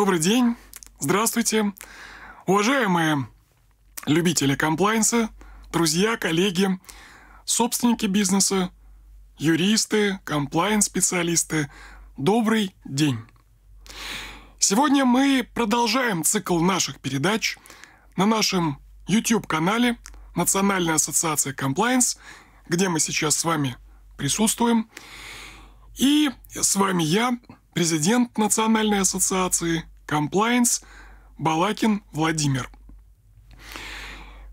Добрый день, здравствуйте, уважаемые любители комплайнса, друзья, коллеги, собственники бизнеса, юристы, комплайнс-специалисты. Добрый день. Сегодня мы продолжаем цикл наших передач на нашем YouTube-канале Национальная ассоциация Compliance, где мы сейчас с вами присутствуем. И с вами я, президент Национальной ассоциации Compliance, Балакин Владимир.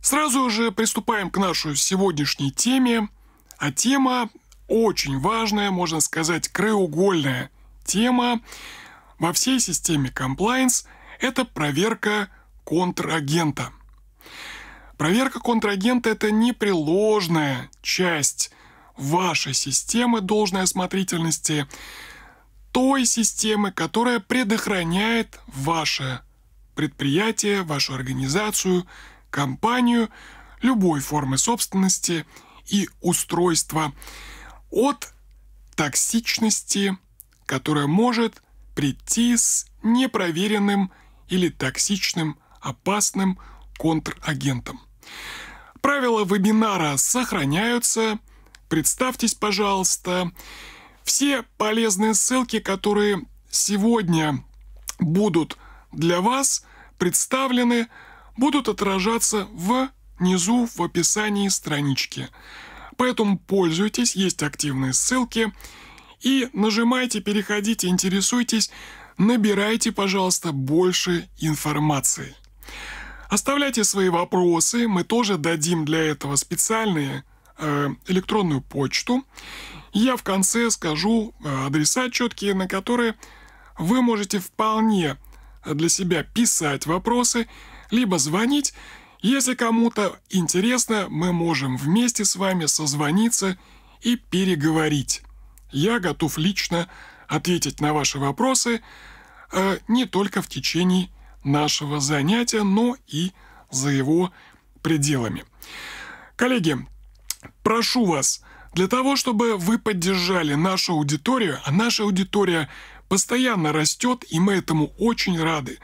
Сразу же приступаем к нашей сегодняшней теме. А тема очень важная, можно сказать, краеугольная тема во всей системе compliance – это проверка контрагента. Проверка контрагента – это непреложная часть вашей системы должной осмотрительности – той системы, которая предохраняет ваше предприятие, вашу организацию, компанию, любой формы собственности и устройства от токсичности, которая может прийти с непроверенным или токсичным, опасным контрагентом. Правила вебинара сохраняются. Представьтесь, пожалуйста. Пожалуйста все полезные ссылки, которые сегодня будут для вас представлены, будут отражаться внизу в описании странички. Поэтому пользуйтесь, есть активные ссылки. И нажимайте, переходите, интересуйтесь, набирайте, пожалуйста, больше информации. Оставляйте свои вопросы, мы тоже дадим для этого специальную э, электронную почту. Я в конце скажу э, адреса четкие, на которые вы можете вполне для себя писать вопросы, либо звонить. Если кому-то интересно, мы можем вместе с вами созвониться и переговорить. Я готов лично ответить на ваши вопросы э, не только в течение нашего занятия, но и за его пределами. Коллеги, прошу вас, для того, чтобы вы поддержали нашу аудиторию, а наша аудитория постоянно растет, и мы этому очень рады,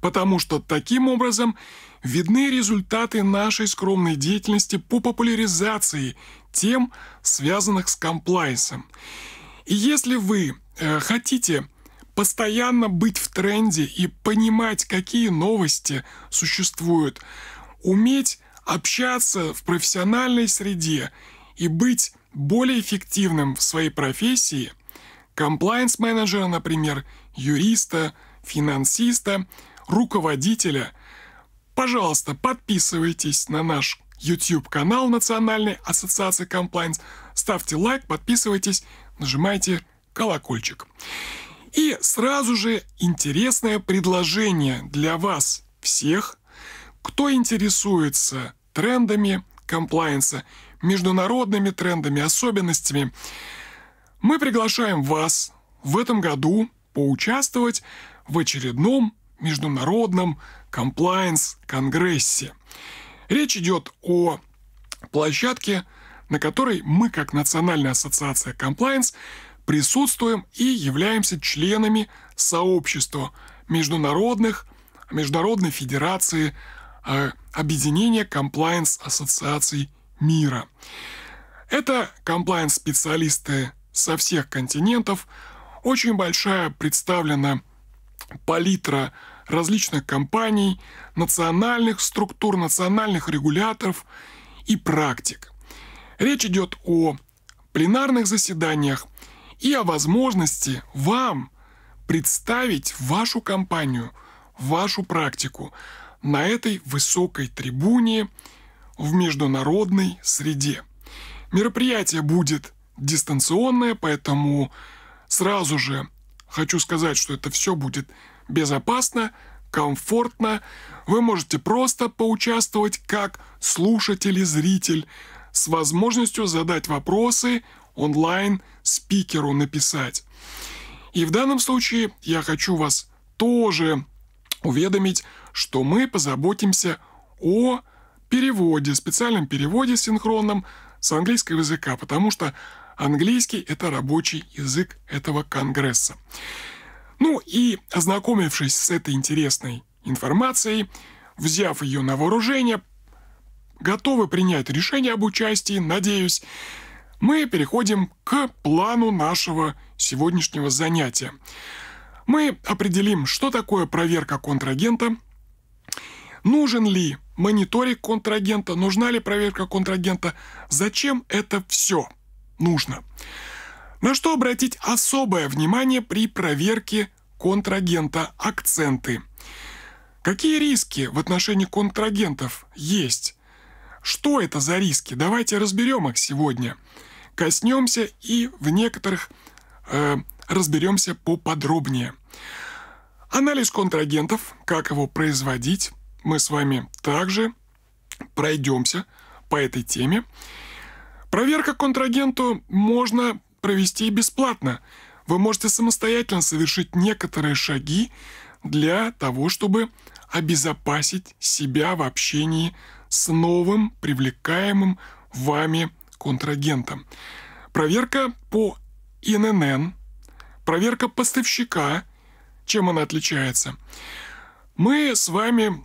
потому что таким образом видны результаты нашей скромной деятельности по популяризации тем, связанных с комплайсом. И если вы э, хотите постоянно быть в тренде и понимать, какие новости существуют, уметь общаться в профессиональной среде и быть более эффективным в своей профессии комплайнс-менеджера, например, юриста, финансиста, руководителя. Пожалуйста, подписывайтесь на наш YouTube-канал Национальной ассоциации комплайнс, ставьте лайк, подписывайтесь, нажимайте колокольчик. И сразу же интересное предложение для вас всех, кто интересуется трендами комплайенса, международными трендами, особенностями. Мы приглашаем вас в этом году поучаствовать в очередном международном комплайенс-конгрессе. Речь идет о площадке, на которой мы, как Национальная ассоциация комплайенс, присутствуем и являемся членами сообщества международных, Международной Федерации, э, Объединения комплайенс ассоциаций мира. Это комплайнс-специалисты со всех континентов. Очень большая представлена палитра различных компаний, национальных структур, национальных регуляторов и практик. Речь идет о пленарных заседаниях и о возможности вам представить вашу компанию, вашу практику на этой высокой трибуне – в международной среде. Мероприятие будет дистанционное, поэтому сразу же хочу сказать, что это все будет безопасно, комфортно. Вы можете просто поучаствовать как слушатель и зритель с возможностью задать вопросы онлайн спикеру написать. И в данном случае я хочу вас тоже уведомить, что мы позаботимся о переводе, специальном переводе синхронном с английского языка, потому что английский – это рабочий язык этого конгресса. Ну и ознакомившись с этой интересной информацией, взяв ее на вооружение, готовы принять решение об участии, надеюсь, мы переходим к плану нашего сегодняшнего занятия. Мы определим, что такое проверка контрагента, нужен ли мониторинг контрагента, нужна ли проверка контрагента, зачем это все нужно. На что обратить особое внимание при проверке контрагента акценты. Какие риски в отношении контрагентов есть? Что это за риски? Давайте разберем их сегодня. Коснемся и в некоторых э, разберемся поподробнее. Анализ контрагентов, как его производить, мы с вами также пройдемся по этой теме. Проверка контрагенту можно провести бесплатно. Вы можете самостоятельно совершить некоторые шаги для того, чтобы обезопасить себя в общении с новым привлекаемым вами контрагентом. Проверка по ИНН, проверка поставщика, чем она отличается. Мы с вами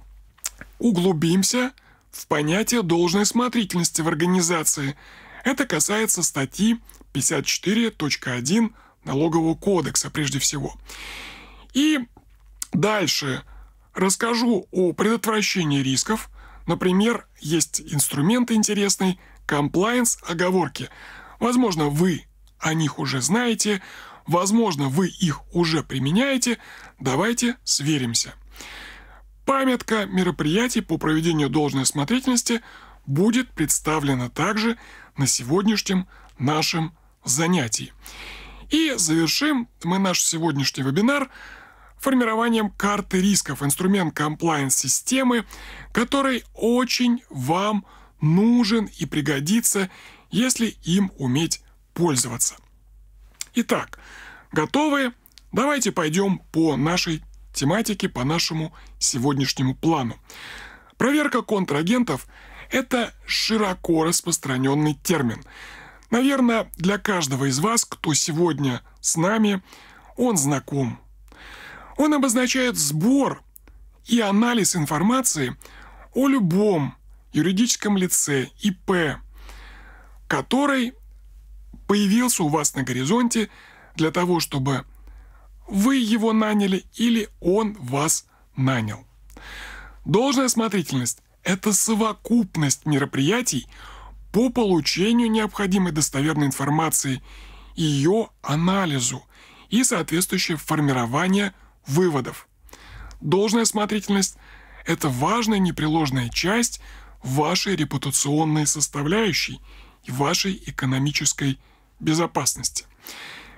Углубимся в понятие должной смотрительности в организации. Это касается статьи 54.1 Налогового кодекса прежде всего. И дальше расскажу о предотвращении рисков. Например, есть инструмент интересный комплайенс оговорки. Возможно, вы о них уже знаете, возможно, вы их уже применяете. Давайте сверимся. Памятка мероприятий по проведению должной осмотрительности будет представлена также на сегодняшнем нашем занятии. И завершим мы наш сегодняшний вебинар формированием карты рисков, инструмент комплайнс-системы, который очень вам нужен и пригодится, если им уметь пользоваться. Итак, готовы? Давайте пойдем по нашей тематики по нашему сегодняшнему плану. Проверка контрагентов – это широко распространенный термин. Наверное, для каждого из вас, кто сегодня с нами, он знаком. Он обозначает сбор и анализ информации о любом юридическом лице ИП, который появился у вас на горизонте для того, чтобы вы его наняли или он вас нанял. Должная осмотрительность – это совокупность мероприятий по получению необходимой достоверной информации, ее анализу и соответствующее формирование выводов. Должная осмотрительность – это важная непреложная часть вашей репутационной составляющей и вашей экономической безопасности.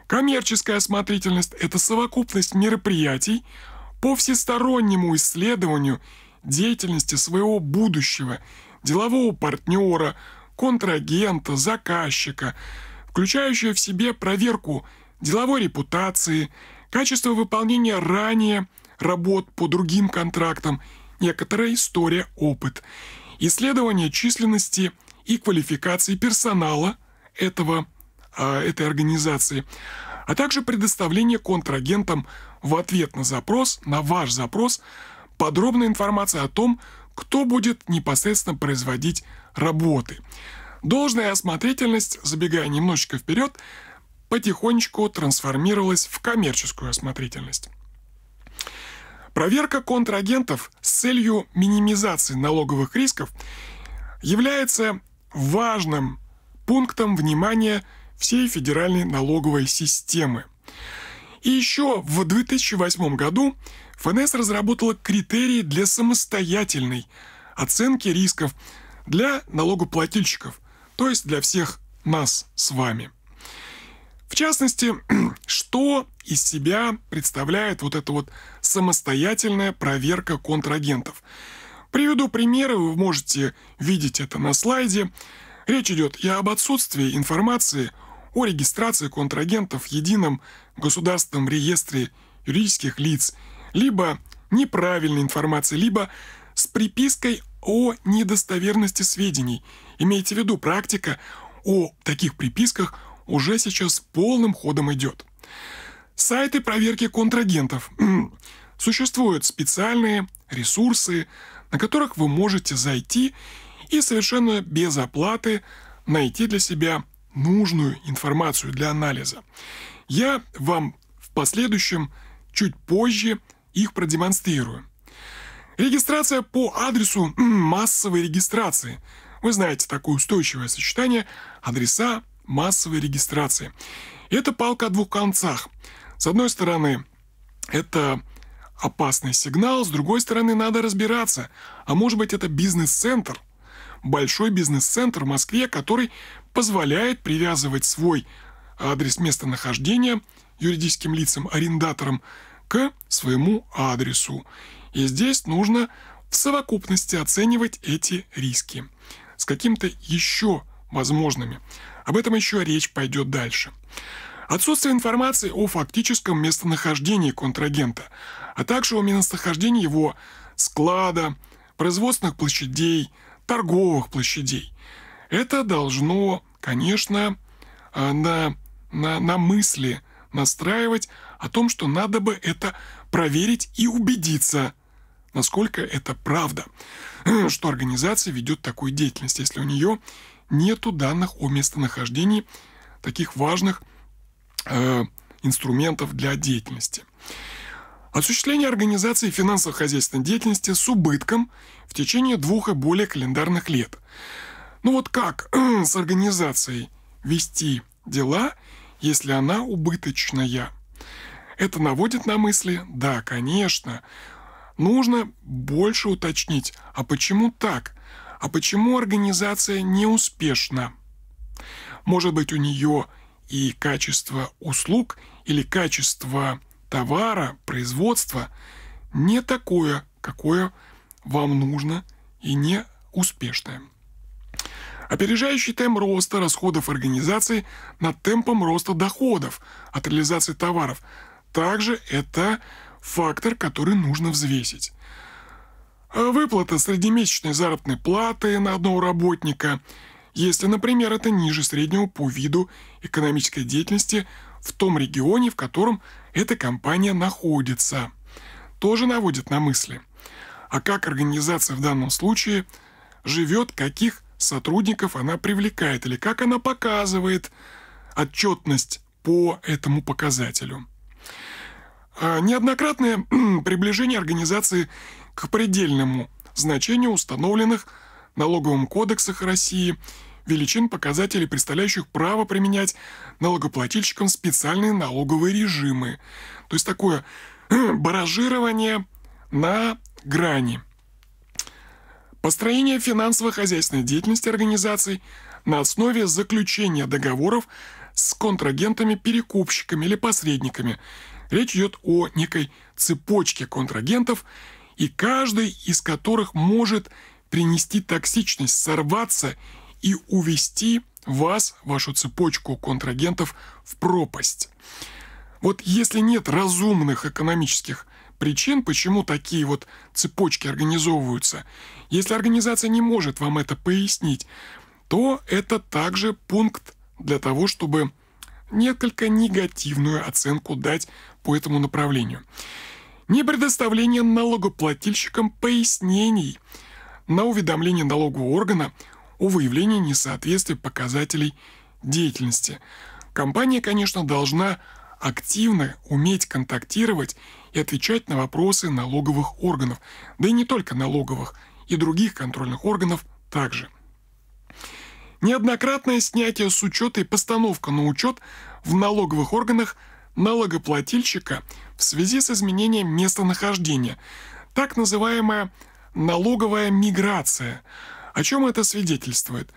Коммерческая осмотрительность – это совокупность мероприятий по всестороннему исследованию деятельности своего будущего, делового партнера, контрагента, заказчика, включающая в себе проверку деловой репутации, качество выполнения ранее работ по другим контрактам, некоторая история, опыт, исследование численности и квалификации персонала этого предприятия а, этой организации, а также предоставление контрагентам в ответ на запрос, на ваш запрос, подробной информации о том, кто будет непосредственно производить работы. Должная осмотрительность, забегая немножечко вперед, потихонечку трансформировалась в коммерческую осмотрительность. Проверка контрагентов с целью минимизации налоговых рисков является важным пунктом внимания – всей федеральной налоговой системы. И еще в 2008 году ФНС разработала критерии для самостоятельной оценки рисков для налогоплательщиков, то есть для всех нас с вами. В частности, что из себя представляет вот эта вот самостоятельная проверка контрагентов. Приведу примеры, вы можете видеть это на слайде. Речь идет и об отсутствии информации – о регистрации контрагентов в едином государственном реестре юридических лиц, либо неправильной информации, либо с припиской о недостоверности сведений. Имейте в виду, практика о таких приписках уже сейчас полным ходом идет. Сайты проверки контрагентов. Существуют специальные ресурсы, на которых вы можете зайти и совершенно без оплаты найти для себя нужную информацию для анализа. Я вам в последующем чуть позже их продемонстрирую. Регистрация по адресу массовой регистрации. Вы знаете такое устойчивое сочетание адреса массовой регистрации. Это палка о двух концах. С одной стороны, это опасный сигнал, с другой стороны, надо разбираться. А может быть, это бизнес-центр – большой бизнес-центр в Москве, который позволяет привязывать свой адрес местонахождения юридическим лицам, арендаторам, к своему адресу. И здесь нужно в совокупности оценивать эти риски с каким-то еще возможными. Об этом еще речь пойдет дальше. Отсутствие информации о фактическом местонахождении контрагента, а также о местонахождении его склада, производственных площадей, торговых площадей. Это должно, конечно, э, на, на, на мысли настраивать о том, что надо бы это проверить и убедиться, насколько это правда, что организация ведет такую деятельность, если у нее нет данных о местонахождении таких важных э, инструментов для деятельности. Осуществление организации финансово-хозяйственной деятельности с убытком в течение двух и более календарных лет. Ну вот как с организацией вести дела, если она убыточная? Это наводит на мысли, да, конечно, нужно больше уточнить, а почему так? А почему организация неуспешна? Может быть, у нее и качество услуг или качество товара, производства не такое, какое вам нужно и не успешное. Опережающий темп роста расходов организации над темпом роста доходов от реализации товаров. Также это фактор, который нужно взвесить. Э, выплата среднемесячной заработной платы на одного работника, если, например, это ниже среднего по виду экономической деятельности – в том регионе, в котором эта компания находится. Тоже наводит на мысли. А как организация в данном случае живет, каких сотрудников она привлекает или как она показывает отчетность по этому показателю. А, неоднократное приближение организации к предельному значению установленных налоговым кодексах России величин показателей, представляющих право применять налогоплательщикам специальные налоговые режимы. То есть такое баражирование на грани. Построение финансово-хозяйственной деятельности организаций на основе заключения договоров с контрагентами, перекупщиками или посредниками. Речь идет о некой цепочке контрагентов, и каждый из которых может принести токсичность, сорваться и увести вас, вашу цепочку контрагентов, в пропасть. Вот если нет разумных экономических причин, почему такие вот цепочки организовываются, если организация не может вам это пояснить, то это также пункт для того, чтобы несколько негативную оценку дать по этому направлению. Не предоставление налогоплательщикам пояснений на уведомление налогового органа о выявлении несоответствия показателей деятельности. Компания, конечно, должна активно уметь контактировать и отвечать на вопросы налоговых органов, да и не только налоговых, и других контрольных органов также. Неоднократное снятие с учета и постановка на учет в налоговых органах налогоплательщика в связи с изменением местонахождения, так называемая налоговая миграция – о чем это свидетельствует?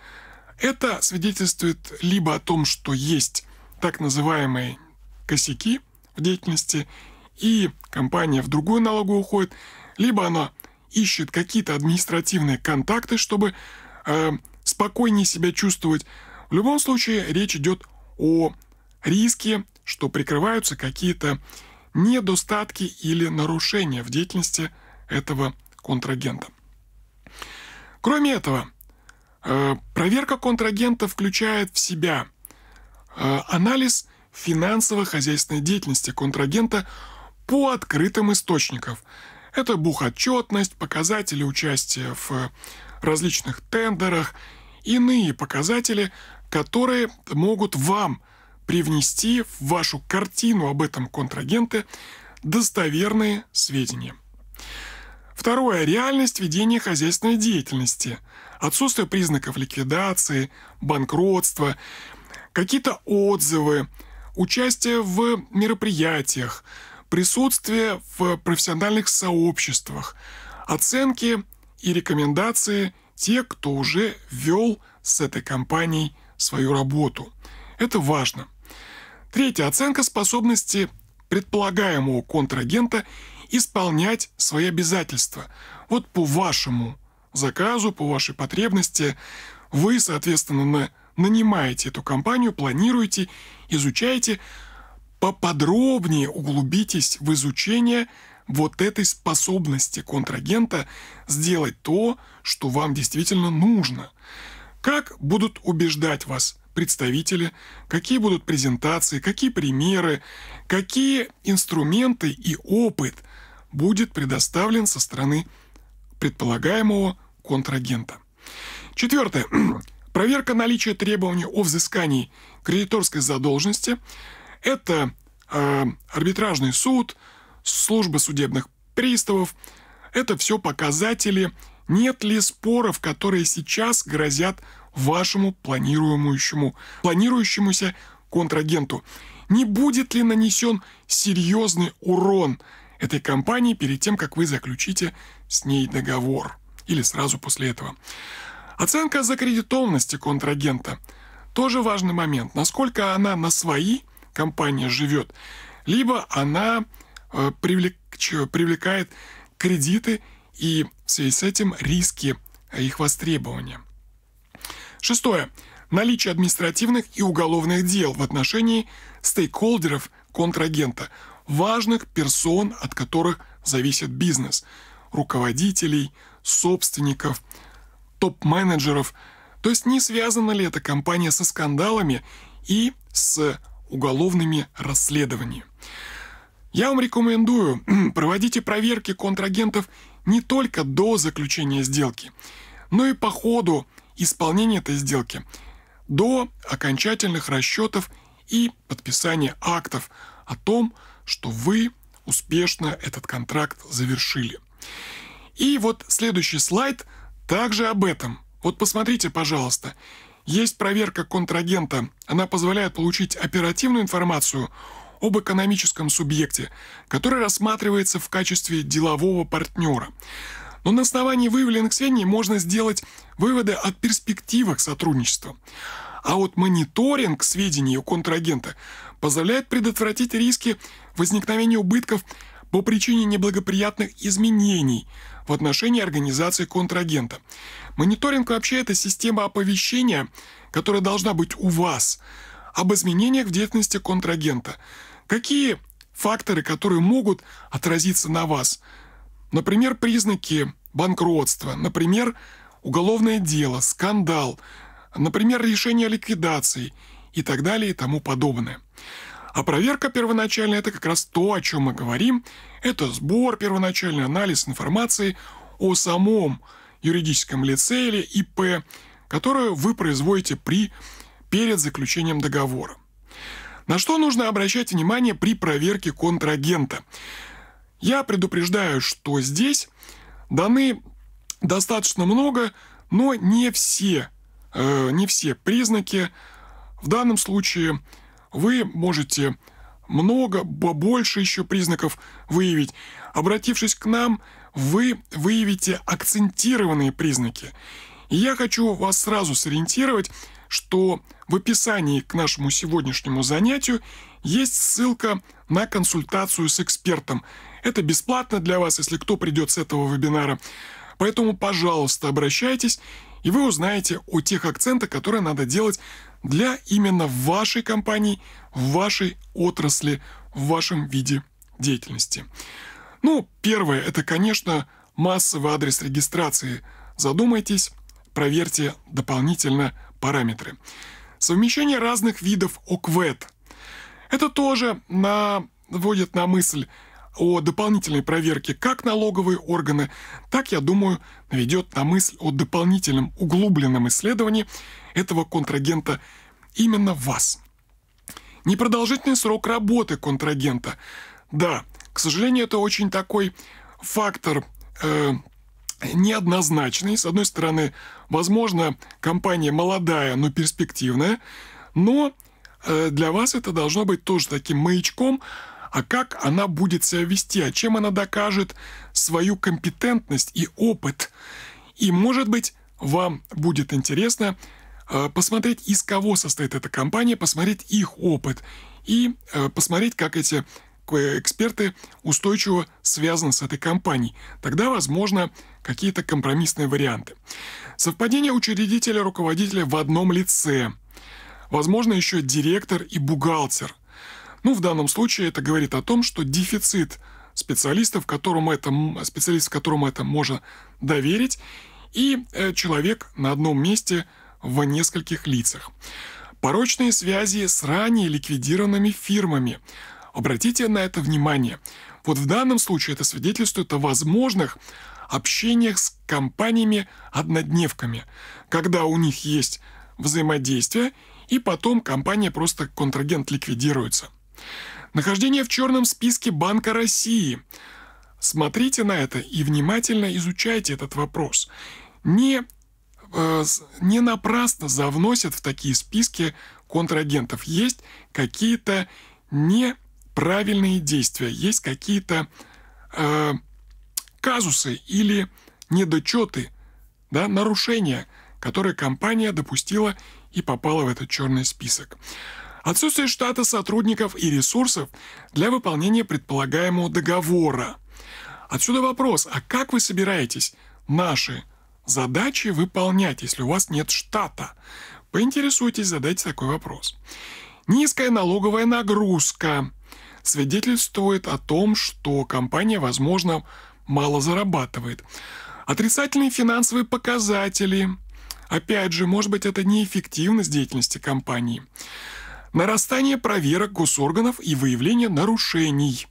Это свидетельствует либо о том, что есть так называемые косяки в деятельности, и компания в другую налогу уходит, либо она ищет какие-то административные контакты, чтобы э, спокойнее себя чувствовать. В любом случае речь идет о риске, что прикрываются какие-то недостатки или нарушения в деятельности этого контрагента. Кроме этого, э, проверка контрагента включает в себя э, анализ финансово-хозяйственной деятельности контрагента по открытым источникам. Это бухотчетность, показатели участия в различных тендерах, иные показатели, которые могут вам привнести в вашу картину об этом контрагенте достоверные сведения. Второе – реальность ведения хозяйственной деятельности, отсутствие признаков ликвидации, банкротства, какие-то отзывы, участие в мероприятиях, присутствие в профессиональных сообществах, оценки и рекомендации тех, кто уже вел с этой компанией свою работу. Это важно. Третье. Оценка способности предполагаемого контрагента исполнять свои обязательства. Вот по вашему заказу, по вашей потребности вы, соответственно, на, нанимаете эту компанию, планируете, изучаете, поподробнее углубитесь в изучение вот этой способности контрагента сделать то, что вам действительно нужно. Как будут убеждать вас представители, какие будут презентации, какие примеры, какие инструменты и опыт – будет предоставлен со стороны предполагаемого контрагента. Четвертое. Проверка наличия требований о взыскании кредиторской задолженности – это э, арбитражный суд, служба судебных приставов. Это все показатели, нет ли споров, которые сейчас грозят вашему планируемому, планирующемуся контрагенту. Не будет ли нанесен серьезный урон – этой компании перед тем, как вы заключите с ней договор или сразу после этого. Оценка закредитованности контрагента – тоже важный момент. Насколько она на свои компании живет, либо она э, привлек, привлекает кредиты и в связи с этим риски а, их востребования. Шестое. Наличие административных и уголовных дел в отношении стейкхолдеров контрагента – важных персон, от которых зависит бизнес – руководителей, собственников, топ-менеджеров. То есть не связана ли эта компания со скандалами и с уголовными расследованиями. Я вам рекомендую, проводите проверки контрагентов не только до заключения сделки, но и по ходу исполнения этой сделки, до окончательных расчетов и подписания актов о том, что что вы успешно этот контракт завершили. И вот следующий слайд также об этом. Вот посмотрите, пожалуйста. Есть проверка контрагента. Она позволяет получить оперативную информацию об экономическом субъекте, который рассматривается в качестве делового партнера. Но на основании выявленных сведений можно сделать выводы о перспективах сотрудничества. А вот мониторинг сведений у контрагента позволяет предотвратить риски возникновение убытков по причине неблагоприятных изменений в отношении организации контрагента. Мониторинг вообще это система оповещения, которая должна быть у вас об изменениях в деятельности контрагента. Какие факторы, которые могут отразиться на вас? Например, признаки банкротства, например, уголовное дело, скандал, например, решение о ликвидации и так далее и тому подобное. А проверка первоначальная – это как раз то, о чем мы говорим. Это сбор, первоначальный анализ информации о самом юридическом лице или ИП, которую вы производите при, перед заключением договора. На что нужно обращать внимание при проверке контрагента? Я предупреждаю, что здесь даны достаточно много, но не все, э, не все признаки в данном случае – вы можете много, больше еще признаков выявить. Обратившись к нам, вы выявите акцентированные признаки. И я хочу вас сразу сориентировать, что в описании к нашему сегодняшнему занятию есть ссылка на консультацию с экспертом. Это бесплатно для вас, если кто придет с этого вебинара. Поэтому, пожалуйста, обращайтесь, и вы узнаете о тех акцентах, которые надо делать для именно вашей компании, в вашей отрасли, в вашем виде деятельности. Ну, первое, это, конечно, массовый адрес регистрации. Задумайтесь, проверьте дополнительно параметры. Совмещение разных видов ОКВЭД. Это тоже наводит на мысль о дополнительной проверке как налоговые органы, так, я думаю, ведет на мысль о дополнительном углубленном исследовании этого контрагента именно вас. Непродолжительный срок работы контрагента. Да, к сожалению, это очень такой фактор э, неоднозначный. С одной стороны, возможно, компания молодая, но перспективная, но э, для вас это должно быть тоже таким маячком, а как она будет себя вести, а чем она докажет свою компетентность и опыт. И, может быть, вам будет интересно э, посмотреть, из кого состоит эта компания, посмотреть их опыт и э, посмотреть, как эти э, эксперты устойчиво связаны с этой компанией. Тогда, возможно, какие-то компромиссные варианты. Совпадение учредителя-руководителя в одном лице. Возможно, еще директор и бухгалтер – ну, в данном случае это говорит о том, что дефицит специалистов, которому это, специалист, которому это можно доверить, и э, человек на одном месте в нескольких лицах. Порочные связи с ранее ликвидированными фирмами. Обратите на это внимание. Вот в данном случае это свидетельствует о возможных общениях с компаниями-однодневками, когда у них есть взаимодействие, и потом компания просто контрагент ликвидируется. Нахождение в черном списке Банка России. Смотрите на это и внимательно изучайте этот вопрос. Не, э, не напрасно завносят в такие списки контрагентов. Есть какие-то неправильные действия, есть какие-то э, казусы или недочеты, да, нарушения, которые компания допустила и попала в этот черный список. Отсутствие штата сотрудников и ресурсов для выполнения предполагаемого договора. Отсюда вопрос, а как вы собираетесь наши задачи выполнять, если у вас нет штата? Поинтересуйтесь, задайте такой вопрос. Низкая налоговая нагрузка свидетельствует о том, что компания, возможно, мало зарабатывает. Отрицательные финансовые показатели. Опять же, может быть, это неэффективность деятельности компании нарастание проверок госорганов и выявление нарушений.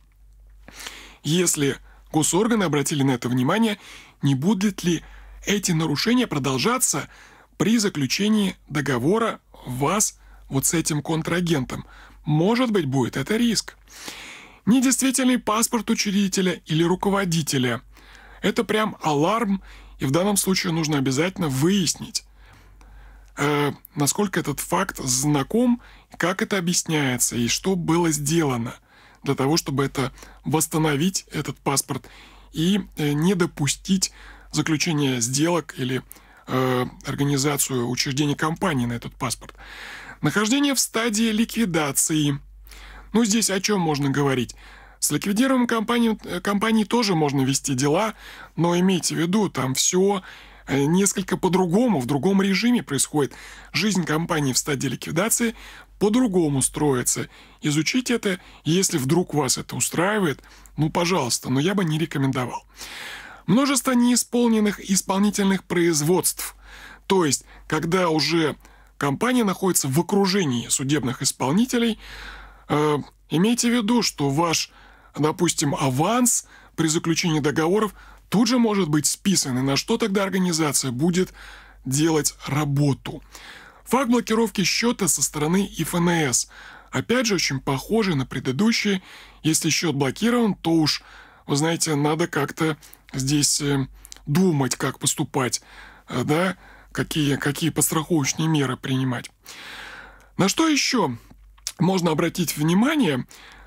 Если госорганы обратили на это внимание, не будут ли эти нарушения продолжаться при заключении договора вас вот с этим контрагентом. Может быть, будет это риск. Недействительный паспорт учредителя или руководителя. Это прям аларм, и в данном случае нужно обязательно выяснить, э, насколько этот факт знаком, как это объясняется и что было сделано для того, чтобы это восстановить этот паспорт и э, не допустить заключения сделок или э, организацию учреждений компании на этот паспорт. Нахождение в стадии ликвидации. Ну, здесь о чем можно говорить? С ликвидируемой компанией, э, компанией тоже можно вести дела, но имейте в виду, там все Э, несколько по-другому, в другом режиме происходит. Жизнь компании в стадии ликвидации по-другому строится. Изучить это, если вдруг вас это устраивает, ну, пожалуйста, но я бы не рекомендовал. Множество неисполненных исполнительных производств. То есть, когда уже компания находится в окружении судебных исполнителей, э, имейте в виду, что ваш, допустим, аванс при заключении договоров – тут же может быть списан, и на что тогда организация будет делать работу. Факт блокировки счета со стороны ИФНС. Опять же, очень похожий на предыдущие. Если счет блокирован, то уж, вы знаете, надо как-то здесь э, думать, как поступать, э, да, какие, какие подстраховочные меры принимать. На что еще можно обратить внимание,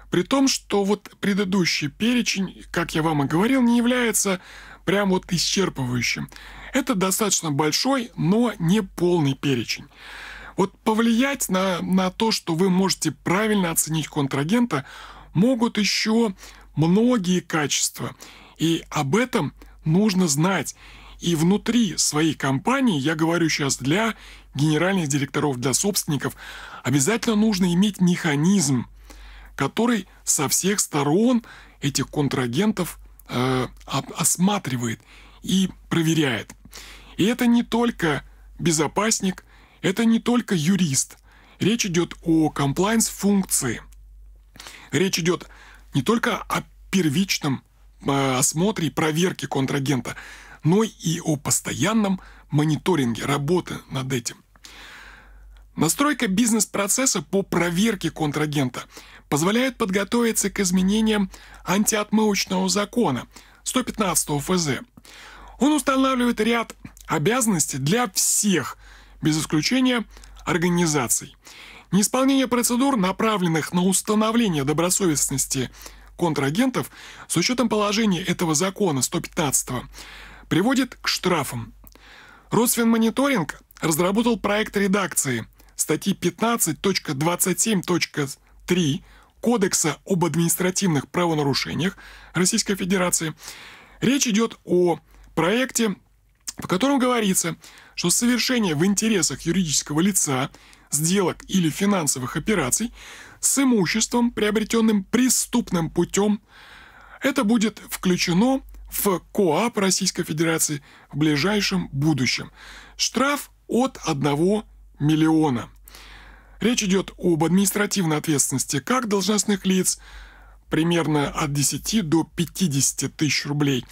при том, что вот предыдущий перечень, как я вам и говорил, не является прям вот исчерпывающим. Это достаточно большой, но не полный перечень. Вот повлиять на, на то, что вы можете правильно оценить контрагента, могут еще многие качества. И об этом нужно знать. И внутри своей компании, я говорю сейчас для генеральных директоров, для собственников, обязательно нужно иметь механизм который со всех сторон этих контрагентов э, осматривает и проверяет. И это не только безопасник, это не только юрист. Речь идет о комплайнс-функции. Речь идет не только о первичном э, осмотре и проверке контрагента, но и о постоянном мониторинге работы над этим. Настройка бизнес-процесса по проверке контрагента – позволяет подготовиться к изменениям антиотмывочного закона 115 ФЗ. Он устанавливает ряд обязанностей для всех, без исключения организаций. Неисполнение процедур, направленных на установление добросовестности контрагентов с учетом положения этого закона 115 приводит к штрафам. Росфинмониторинг разработал проект редакции статьи 15.27.3 Кодекса об административных правонарушениях Российской Федерации речь идет о проекте, в котором говорится, что совершение в интересах юридического лица сделок или финансовых операций с имуществом, приобретенным преступным путем, это будет включено в КОАП Российской Федерации в ближайшем будущем. Штраф от 1 миллиона – Речь идет об административной ответственности как должностных лиц, примерно от 10 до 50 тысяч рублей,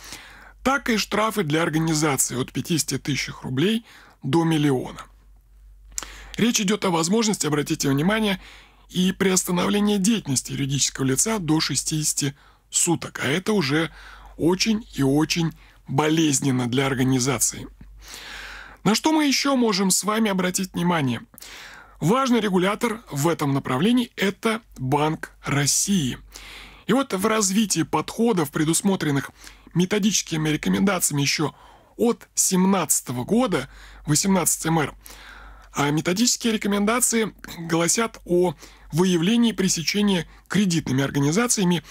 так и штрафы для организации от 50 тысяч рублей до миллиона. Речь идет о возможности, обратите внимание, и приостановления деятельности юридического лица до 60 суток, а это уже очень и очень болезненно для организации. На что мы еще можем с вами обратить внимание – Важный регулятор в этом направлении – это Банк России. И вот в развитии подходов, предусмотренных методическими рекомендациями еще от 17 года, 18 МР, а методические рекомендации гласят о выявлении и пресечении кредитными организациями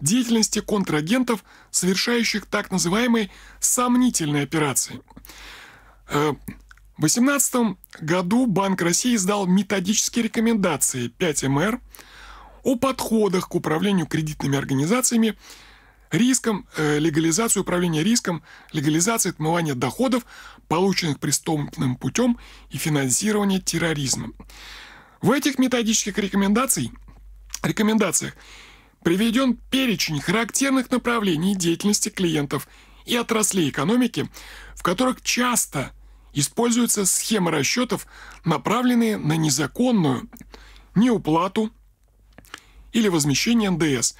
деятельности контрагентов, совершающих так называемые сомнительные операции. Э, в 2018 году Банк России издал методические рекомендации 5МР о подходах к управлению кредитными организациями, риском, э, легализацию управления риском, легализации отмывания доходов, полученных преступным путем и финансирования терроризма. В этих методических рекомендациях, рекомендациях приведен перечень характерных направлений деятельности клиентов и отраслей экономики, в которых часто – используются схемы расчетов, направленные на незаконную неуплату или возмещение НДС,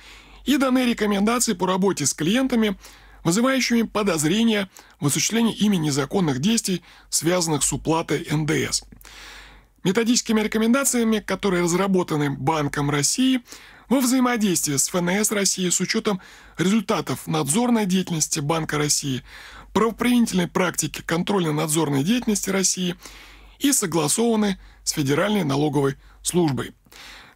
и даны рекомендации по работе с клиентами, вызывающими подозрения в осуществлении ими незаконных действий, связанных с уплатой НДС. Методическими рекомендациями, которые разработаны Банком России во взаимодействии с ФНС России с учетом результатов надзорной деятельности Банка России, правоприменительной практики контрольно-надзорной деятельности России и согласованы с Федеральной налоговой службой.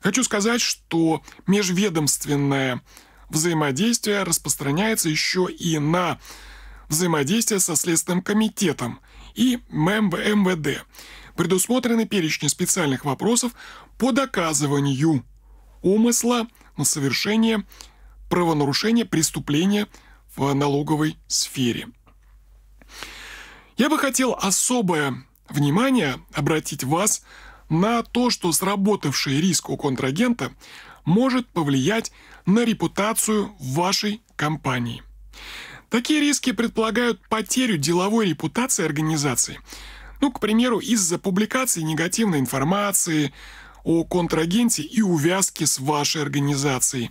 Хочу сказать, что межведомственное взаимодействие распространяется еще и на взаимодействие со Следственным комитетом и МВД. Предусмотрены перечни специальных вопросов по доказыванию умысла на совершение правонарушения преступления в налоговой сфере. Я бы хотел особое внимание обратить вас на то, что сработавший риск у контрагента может повлиять на репутацию вашей компании. Такие риски предполагают потерю деловой репутации организации. Ну, к примеру, из-за публикации негативной информации о контрагенте и увязки с вашей организацией,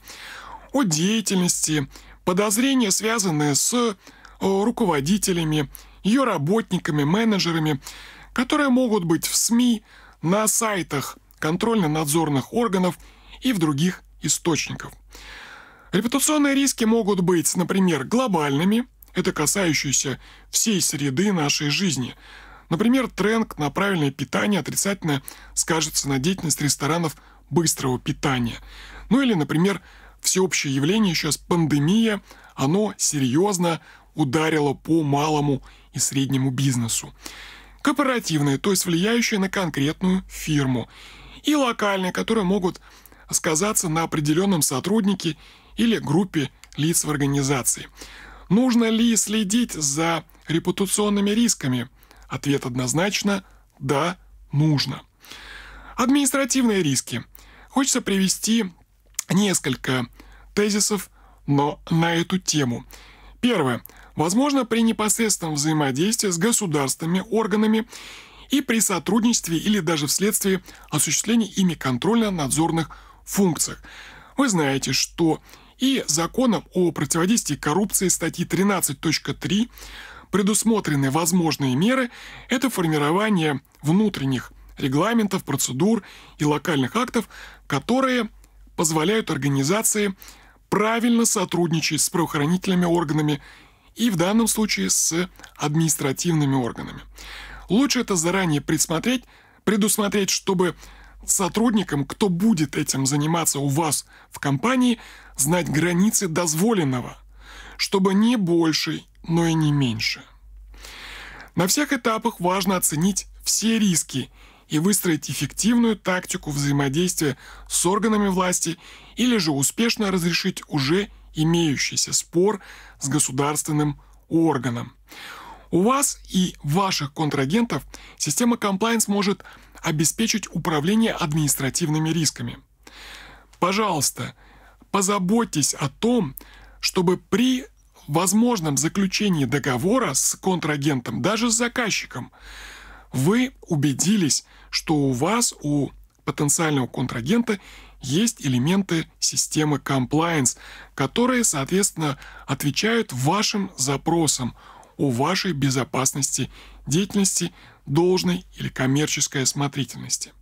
о деятельности, подозрения, связанные с Э, руководителями, ее работниками, менеджерами, которые могут быть в СМИ, на сайтах контрольно-надзорных органов и в других источниках. Репутационные риски могут быть, например, глобальными, это касающиеся всей среды нашей жизни. Например, тренд на правильное питание отрицательно скажется на деятельность ресторанов быстрого питания. Ну или, например, всеобщее явление сейчас пандемия, оно серьезно ударила по малому и среднему бизнесу. кооперативные, то есть влияющие на конкретную фирму. И локальные, которые могут сказаться на определенном сотруднике или группе лиц в организации. Нужно ли следить за репутационными рисками? Ответ однозначно – да, нужно. Административные риски. Хочется привести несколько тезисов, но на эту тему. Первое возможно при непосредственном взаимодействии с государственными органами и при сотрудничестве или даже вследствие осуществления ими контрольно-надзорных функций. Вы знаете, что и законом о противодействии коррупции статьи 13.3 предусмотрены возможные меры – это формирование внутренних регламентов, процедур и локальных актов, которые позволяют организации правильно сотрудничать с правоохранительными органами и в данном случае с административными органами. Лучше это заранее предусмотреть, предусмотреть, чтобы сотрудникам, кто будет этим заниматься у вас в компании, знать границы дозволенного, чтобы не больше, но и не меньше. На всех этапах важно оценить все риски и выстроить эффективную тактику взаимодействия с органами власти или же успешно разрешить уже имеющийся спор с государственным органом. У вас и ваших контрагентов система Compliance может обеспечить управление административными рисками. Пожалуйста, позаботьтесь о том, чтобы при возможном заключении договора с контрагентом, даже с заказчиком, вы убедились, что у вас, у потенциального контрагента есть элементы системы compliance, которые, соответственно, отвечают вашим запросам о вашей безопасности деятельности, должной или коммерческой осмотрительности.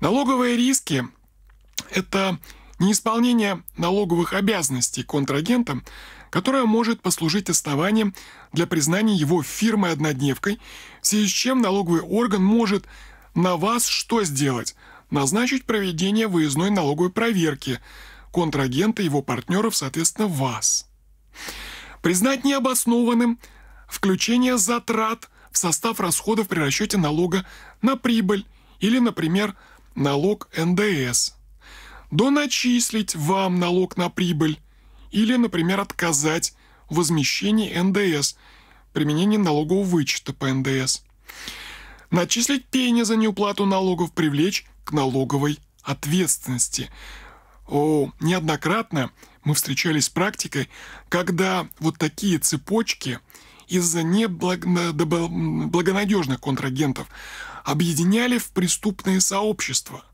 Налоговые риски – это неисполнение налоговых обязанностей контрагентом, которое может послужить основанием для признания его фирмой-однодневкой, в связи с чем налоговый орган может на вас что сделать – назначить проведение выездной налоговой проверки контрагента и его партнеров, соответственно, вас. Признать необоснованным включение затрат в состав расходов при расчете налога на прибыль или, например, налог НДС. Доначислить вам налог на прибыль или, например, отказать в возмещении НДС, применении налогового вычета по НДС. Начислить пени за неуплату налогов, привлечь к налоговой ответственности. О, неоднократно мы встречались с практикой, когда вот такие цепочки из-за неблагонадежных контрагентов объединяли в преступные сообщества.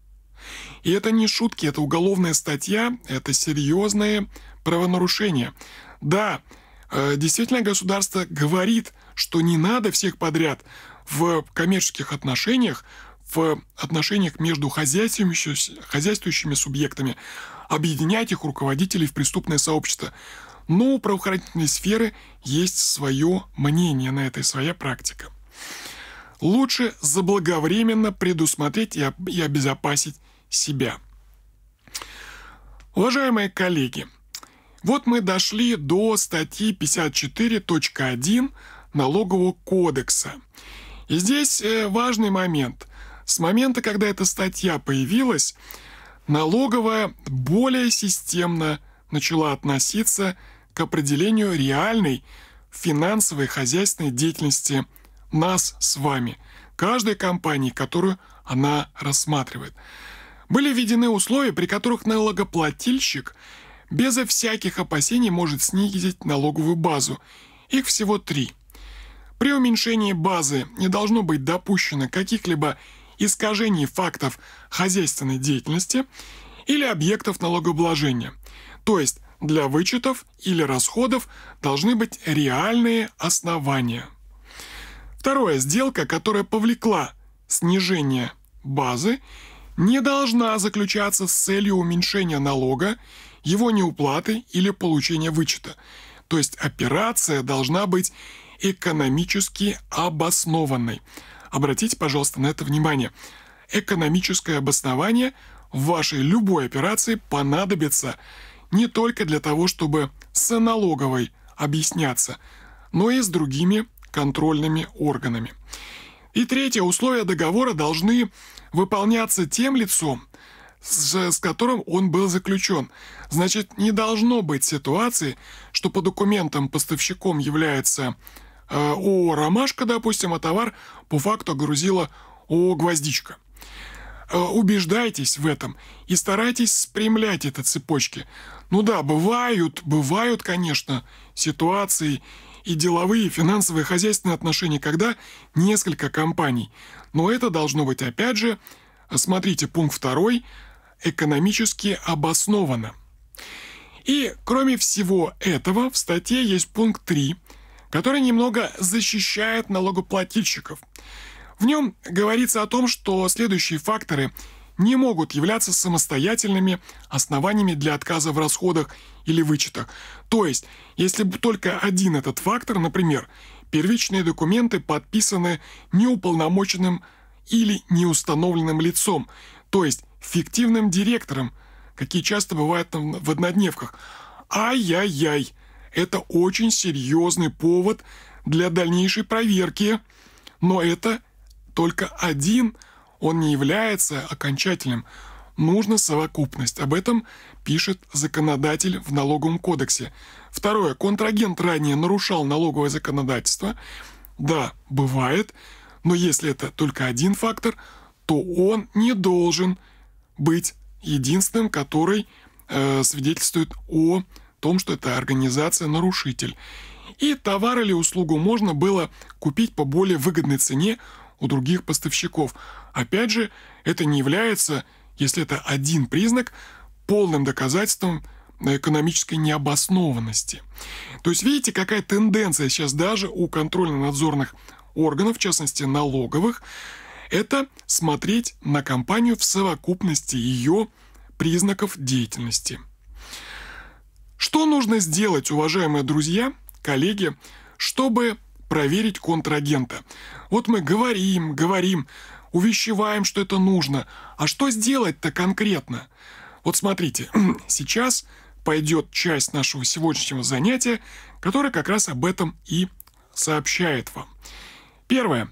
И это не шутки, это уголовная статья, это серьезное правонарушение. Да, э, действительно государство говорит, что не надо всех подряд в коммерческих отношениях в отношениях между хозяйствующими субъектами, объединять их руководителей в преступное сообщество. Но ну, у правоохранительной сферы есть свое мнение на это и своя практика. Лучше заблаговременно предусмотреть и, и обезопасить себя. Уважаемые коллеги, вот мы дошли до статьи 54.1 Налогового кодекса. И здесь э, важный момент. С момента, когда эта статья появилась, налоговая более системно начала относиться к определению реальной финансовой хозяйственной деятельности нас с вами, каждой компании, которую она рассматривает. Были введены условия, при которых налогоплательщик безо всяких опасений может снизить налоговую базу. Их всего три. При уменьшении базы не должно быть допущено каких-либо искажений фактов хозяйственной деятельности или объектов налогообложения. То есть для вычетов или расходов должны быть реальные основания. Второе. Сделка, которая повлекла снижение базы, не должна заключаться с целью уменьшения налога, его неуплаты или получения вычета. То есть операция должна быть экономически обоснованной. Обратите, пожалуйста, на это внимание. Экономическое обоснование в вашей любой операции понадобится не только для того, чтобы с налоговой объясняться, но и с другими контрольными органами. И третье, условия договора должны выполняться тем лицом, с, с которым он был заключен. Значит, не должно быть ситуации, что по документам поставщиком является о э, «Ромашка», допустим, а товар по факту грузила о «Гвоздичка». Э, убеждайтесь в этом и старайтесь спрямлять это цепочки. Ну да, бывают, бывают, конечно, ситуации и деловые, и финансовые, и хозяйственные отношения, когда несколько компаний. Но это должно быть, опять же, смотрите, пункт второй, экономически обосновано. И кроме всего этого в статье есть пункт 3, который немного защищает налогоплательщиков. В нем говорится о том, что следующие факторы не могут являться самостоятельными основаниями для отказа в расходах или вычетах. То есть, если бы только один этот фактор, например, первичные документы подписаны неуполномоченным или неустановленным лицом, то есть фиктивным директором, какие часто бывают в однодневках. Ай-яй-яй, это очень серьезный повод для дальнейшей проверки. Но это только один, он не является окончательным. Нужна совокупность. Об этом пишет законодатель в налоговом кодексе. Второе. Контрагент ранее нарушал налоговое законодательство. Да, бывает, но если это только один фактор, то он не должен быть единственным, который э, свидетельствует о том, что эта организация нарушитель. И товар или услугу можно было купить по более выгодной цене у других поставщиков. Опять же, это не является, если это один признак, полным доказательством экономической необоснованности. То есть видите, какая тенденция сейчас даже у контрольно-надзорных органов, в частности налоговых, это смотреть на компанию в совокупности ее признаков деятельности – что нужно сделать, уважаемые друзья, коллеги, чтобы проверить контрагента? Вот мы говорим, говорим, увещеваем, что это нужно. А что сделать-то конкретно? Вот смотрите, сейчас пойдет часть нашего сегодняшнего занятия, которая как раз об этом и сообщает вам. Первое.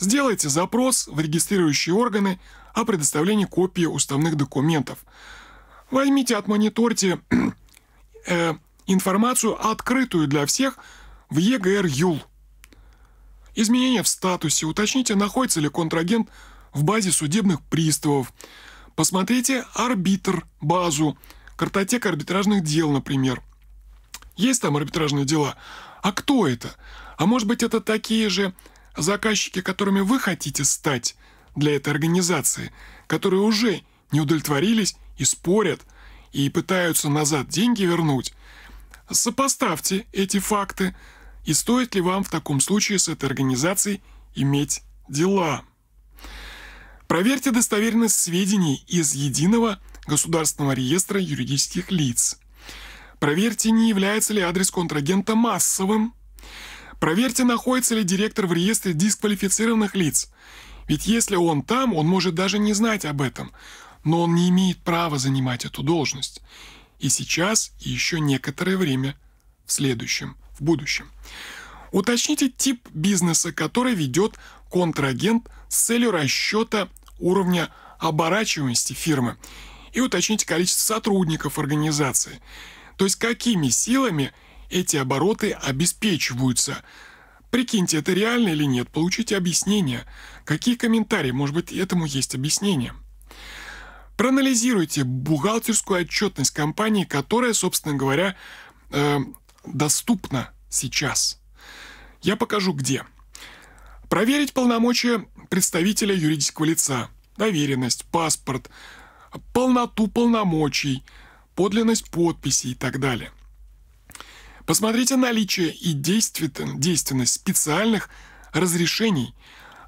Сделайте запрос в регистрирующие органы о предоставлении копии уставных документов. Возьмите, отмониторьте э, информацию, открытую для всех, в ЕГР-ЮЛ. Изменения в статусе. Уточните, находится ли контрагент в базе судебных приставов. Посмотрите арбитр базу, картотека арбитражных дел, например. Есть там арбитражные дела? А кто это? А может быть, это такие же заказчики, которыми вы хотите стать для этой организации, которые уже не удовлетворились и спорят – и пытаются назад деньги вернуть, сопоставьте эти факты и стоит ли вам в таком случае с этой организацией иметь дела. Проверьте достоверность сведений из Единого государственного реестра юридических лиц. Проверьте, не является ли адрес контрагента массовым. Проверьте, находится ли директор в реестре дисквалифицированных лиц. Ведь если он там, он может даже не знать об этом но он не имеет права занимать эту должность. И сейчас, и еще некоторое время в следующем, в будущем. Уточните тип бизнеса, который ведет контрагент с целью расчета уровня оборачиваемости фирмы и уточните количество сотрудников организации. То есть какими силами эти обороты обеспечиваются. Прикиньте, это реально или нет, получите объяснение. Какие комментарии, может быть, этому есть объяснение. Проанализируйте бухгалтерскую отчетность компании, которая, собственно говоря, э, доступна сейчас. Я покажу где. Проверить полномочия представителя юридического лица, доверенность, паспорт, полноту полномочий, подлинность подписи и так далее. Посмотрите наличие и действенность специальных разрешений.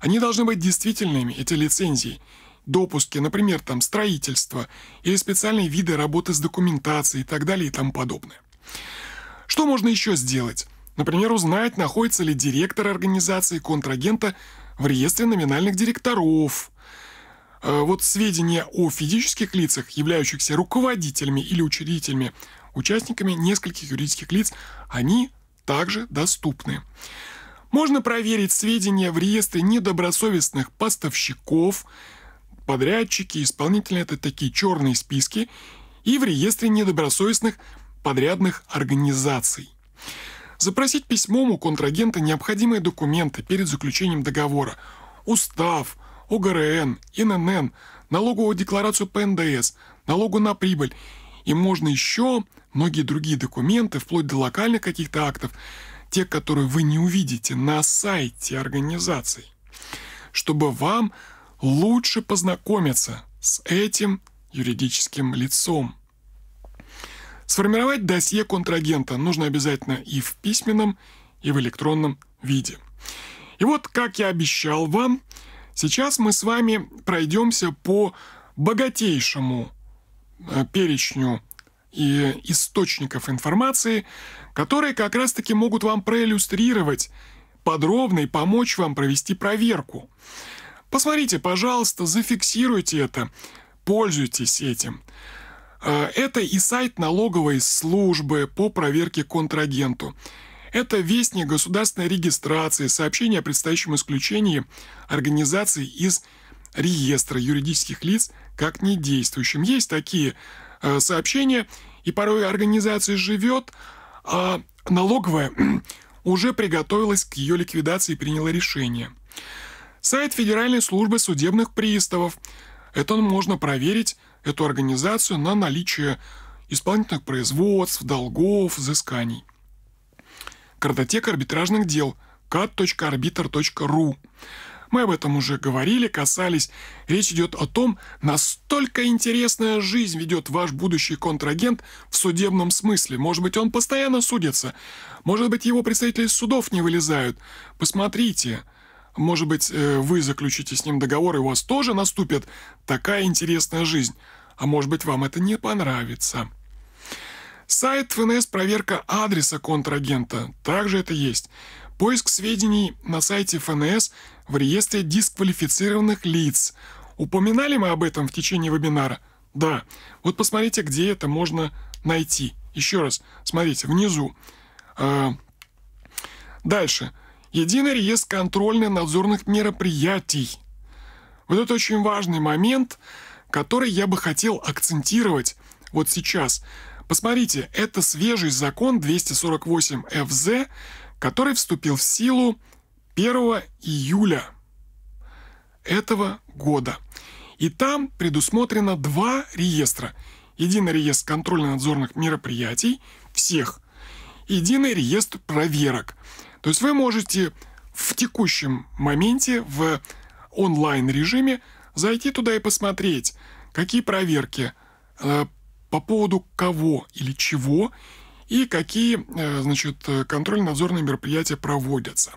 Они должны быть действительными, эти лицензии – допуски, например, там строительство или специальные виды работы с документацией и так далее и тому подобное. Что можно еще сделать? Например, узнать, находится ли директор организации контрагента в реестре номинальных директоров. Э, вот сведения о физических лицах, являющихся руководителями или учредителями, участниками нескольких юридических лиц, они также доступны. Можно проверить сведения в реестре недобросовестных поставщиков, подрядчики, исполнители — это такие черные списки, и в реестре недобросовестных подрядных организаций. Запросить письмом у контрагента необходимые документы перед заключением договора. Устав, ОГРН, ИНН, налоговую декларацию по НДС, налогу на прибыль. И можно еще многие другие документы, вплоть до локальных каких-то актов, те, которые вы не увидите на сайте организации, чтобы вам лучше познакомиться с этим юридическим лицом. Сформировать досье контрагента нужно обязательно и в письменном, и в электронном виде. И вот, как я обещал вам, сейчас мы с вами пройдемся по богатейшему э, перечню и э, источников информации, которые как раз-таки могут вам проиллюстрировать подробно и помочь вам провести проверку. Посмотрите, пожалуйста, зафиксируйте это, пользуйтесь этим. Э, это и сайт налоговой службы по проверке контрагенту. Это вестник государственной регистрации, сообщение о предстоящем исключении организации из реестра юридических лиц как недействующим. Есть такие э, сообщения, и порой организация живет, а налоговая уже приготовилась к ее ликвидации и приняла решение. Сайт Федеральной службы судебных приставов. Это можно проверить, эту организацию, на наличие исполнительных производств, долгов, взысканий. Картотека арбитражных дел cat.arbiter.ru мы об этом уже говорили, касались. Речь идет о том, настолько интересная жизнь ведет ваш будущий контрагент в судебном смысле. Может быть, он постоянно судится. Может быть, его представители из судов не вылезают. Посмотрите, может быть, э, вы заключите с ним договор, и у вас тоже наступит такая интересная жизнь. А может быть, вам это не понравится. Сайт ФНС «Проверка адреса контрагента». Также это есть. Поиск сведений на сайте ФНС в реестре дисквалифицированных лиц. Упоминали мы об этом в течение вебинара? Да. Вот посмотрите, где это можно найти. Еще раз, смотрите, внизу. Э, дальше. Дальше. Единый реестр контрольно-надзорных мероприятий. Вот это очень важный момент, который я бы хотел акцентировать вот сейчас. Посмотрите, это свежий закон 248 ФЗ, который вступил в силу 1 июля этого года. И там предусмотрено два реестра. Единый реестр контрольно-надзорных мероприятий всех, единый реестр проверок. То есть вы можете в текущем моменте в онлайн-режиме зайти туда и посмотреть, какие проверки, э, по поводу кого или чего и какие э, значит, контрольно-надзорные мероприятия проводятся.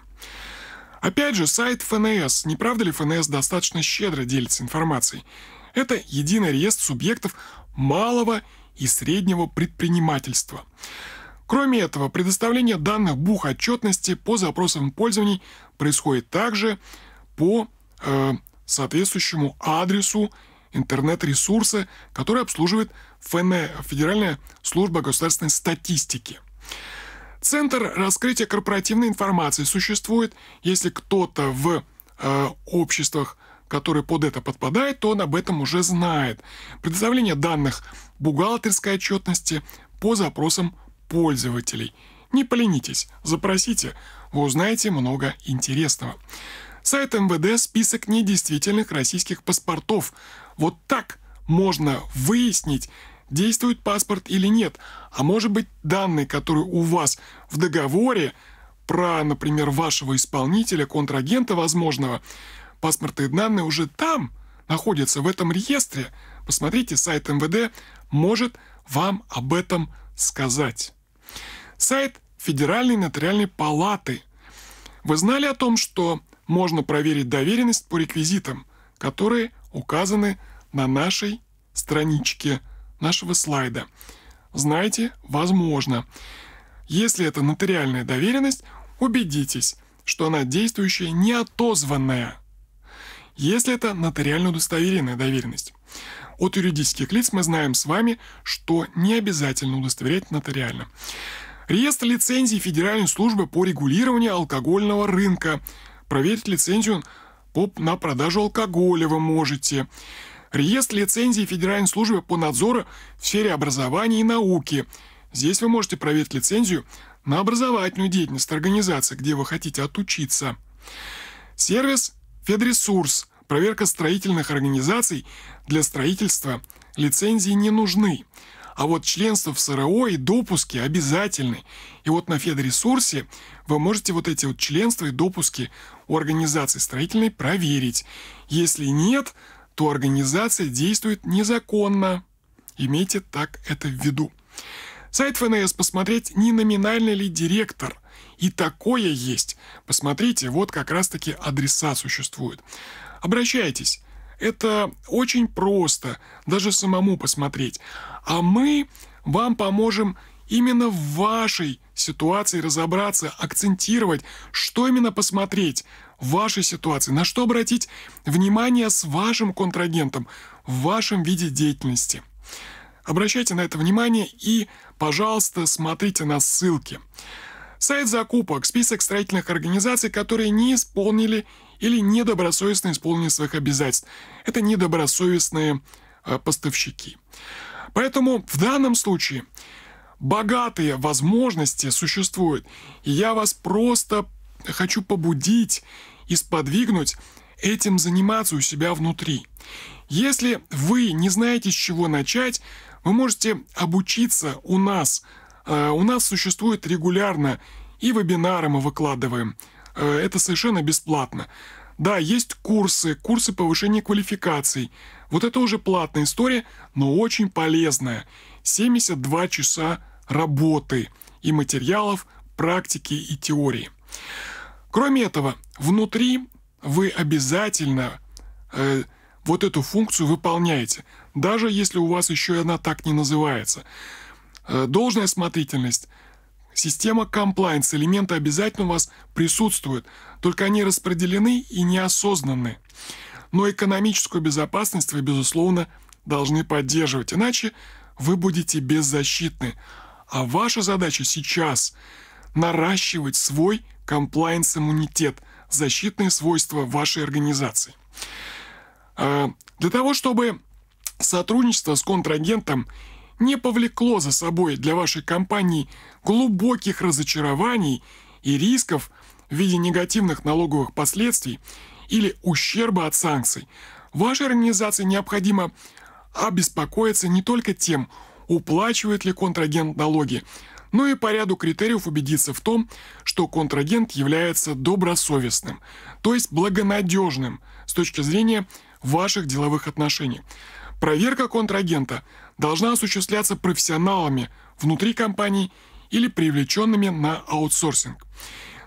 Опять же, сайт ФНС. Не правда ли ФНС достаточно щедро делится информацией? Это единый реестр субъектов малого и среднего предпринимательства. Кроме этого, предоставление данных бух отчетности по запросам пользований происходит также по э, соответствующему адресу интернет-ресурса, который обслуживает ФН, Федеральная служба государственной статистики. Центр раскрытия корпоративной информации существует. Если кто-то в э, обществах, которые под это подпадают, то он об этом уже знает. Предоставление данных бухгалтерской отчетности по запросам пользователей. Не поленитесь, запросите, вы узнаете много интересного. Сайт МВД список недействительных российских паспортов. Вот так можно выяснить, действует паспорт или нет. А может быть, данные, которые у вас в договоре про, например, вашего исполнителя, контрагента возможного, паспортные данные уже там находятся, в этом реестре. Посмотрите, сайт МВД может вам об этом рассказать сказать. Сайт Федеральной нотариальной палаты. Вы знали о том, что можно проверить доверенность по реквизитам, которые указаны на нашей страничке нашего слайда. Знаете, возможно. Если это нотариальная доверенность, убедитесь, что она действующая не отозванная. Если это нотариально удостоверенная доверенность. От юридических лиц мы знаем с вами, что не обязательно удостоверять нотариально. Реестр лицензий Федеральной службы по регулированию алкогольного рынка. Проверить лицензию на продажу алкоголя вы можете. Реестр лицензий Федеральной службы по надзору в сфере образования и науки. Здесь вы можете проверить лицензию на образовательную деятельность организации, где вы хотите отучиться. Сервис Федресурс – Проверка строительных организаций для строительства лицензии не нужны. А вот членство в СРО и допуски обязательны. И вот на Федресурсе вы можете вот эти вот членства и допуски у организации строительной проверить. Если нет, то организация действует незаконно. Имейте так это в виду. Сайт ФНС посмотреть, не номинальный ли директор. И такое есть. Посмотрите, вот как раз-таки адреса существуют. Обращайтесь. Это очень просто, даже самому посмотреть. А мы вам поможем именно в вашей ситуации разобраться, акцентировать, что именно посмотреть в вашей ситуации, на что обратить внимание с вашим контрагентом в вашем виде деятельности. Обращайте на это внимание и, пожалуйста, смотрите на ссылки. Сайт закупок, список строительных организаций, которые не исполнили или недобросовестно исполнение своих обязательств. Это недобросовестные э, поставщики. Поэтому в данном случае богатые возможности существуют. И я вас просто хочу побудить и сподвигнуть этим заниматься у себя внутри. Если вы не знаете, с чего начать, вы можете обучиться у нас. Э, у нас существует регулярно и вебинары мы выкладываем – Э, это совершенно бесплатно. Да, есть курсы, курсы повышения квалификаций. Вот это уже платная история, но очень полезная. 72 часа работы и материалов, практики и теории. Кроме этого, внутри вы обязательно э, вот эту функцию выполняете, даже если у вас еще и она так не называется. Э, должная смотрительность – Система compliance, элементы обязательно у вас присутствуют, только они распределены и неосознанны. Но экономическую безопасность вы, безусловно, должны поддерживать, иначе вы будете беззащитны. А ваша задача сейчас – наращивать свой комплайнс-иммунитет, защитные свойства вашей организации. Э, для того, чтобы сотрудничество с контрагентом – не повлекло за собой для вашей компании глубоких разочарований и рисков в виде негативных налоговых последствий или ущерба от санкций, вашей организации необходимо обеспокоиться не только тем, уплачивает ли контрагент налоги, но и по ряду критериев убедиться в том, что контрагент является добросовестным, то есть благонадежным с точки зрения ваших деловых отношений. Проверка контрагента должна осуществляться профессионалами внутри компании или привлеченными на аутсорсинг.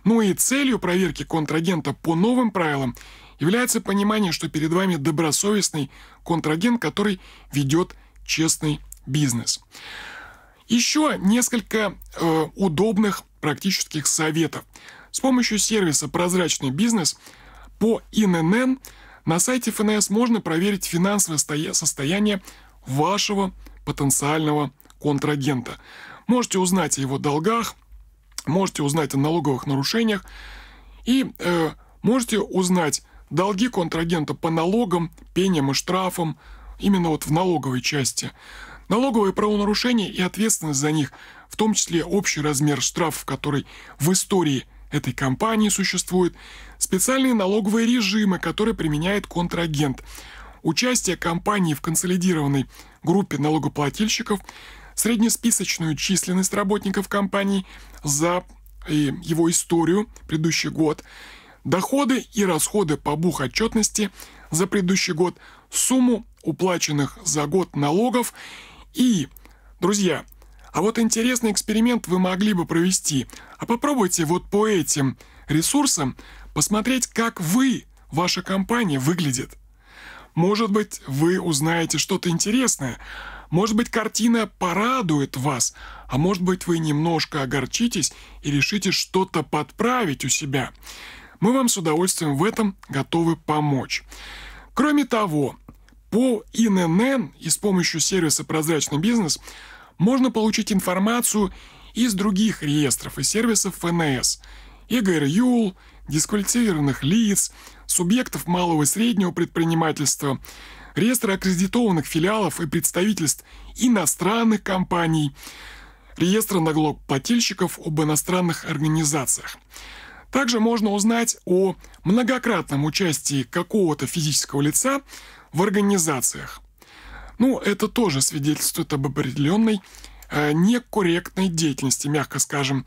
Ну и целью проверки контрагента по новым правилам является понимание, что перед вами добросовестный контрагент, который ведет честный бизнес. Еще несколько э, удобных практических советов. С помощью сервиса «Прозрачный бизнес» по ИНН на сайте ФНС можно проверить финансовое состояние вашего потенциального контрагента. Можете узнать о его долгах, можете узнать о налоговых нарушениях и э, можете узнать долги контрагента по налогам, пеням и штрафам, именно вот в налоговой части. Налоговые правонарушения и ответственность за них, в том числе общий размер штрафов, который в истории этой компании существует, специальные налоговые режимы, которые применяет контрагент – Участие компании в консолидированной группе налогоплательщиков, среднесписочную численность работников компании за э, его историю, предыдущий год, доходы и расходы по бухотчетности за предыдущий год, сумму уплаченных за год налогов и, друзья, а вот интересный эксперимент вы могли бы провести. А попробуйте вот по этим ресурсам посмотреть, как вы, ваша компания выглядит. Может быть, вы узнаете что-то интересное. Может быть, картина порадует вас, а может быть, вы немножко огорчитесь и решите что-то подправить у себя. Мы вам с удовольствием в этом готовы помочь. Кроме того, по ИНН и с помощью сервиса «Прозрачный бизнес» можно получить информацию из других реестров и сервисов ФНС – ЕГРЮЛ, дисквалифицированных лиц, субъектов малого и среднего предпринимательства, реестр аккредитованных филиалов и представительств иностранных компаний, реестра налогоплательщиков об иностранных организациях. Также можно узнать о многократном участии какого-то физического лица в организациях. Ну, это тоже свидетельствует об определенной э, некорректной деятельности, мягко скажем,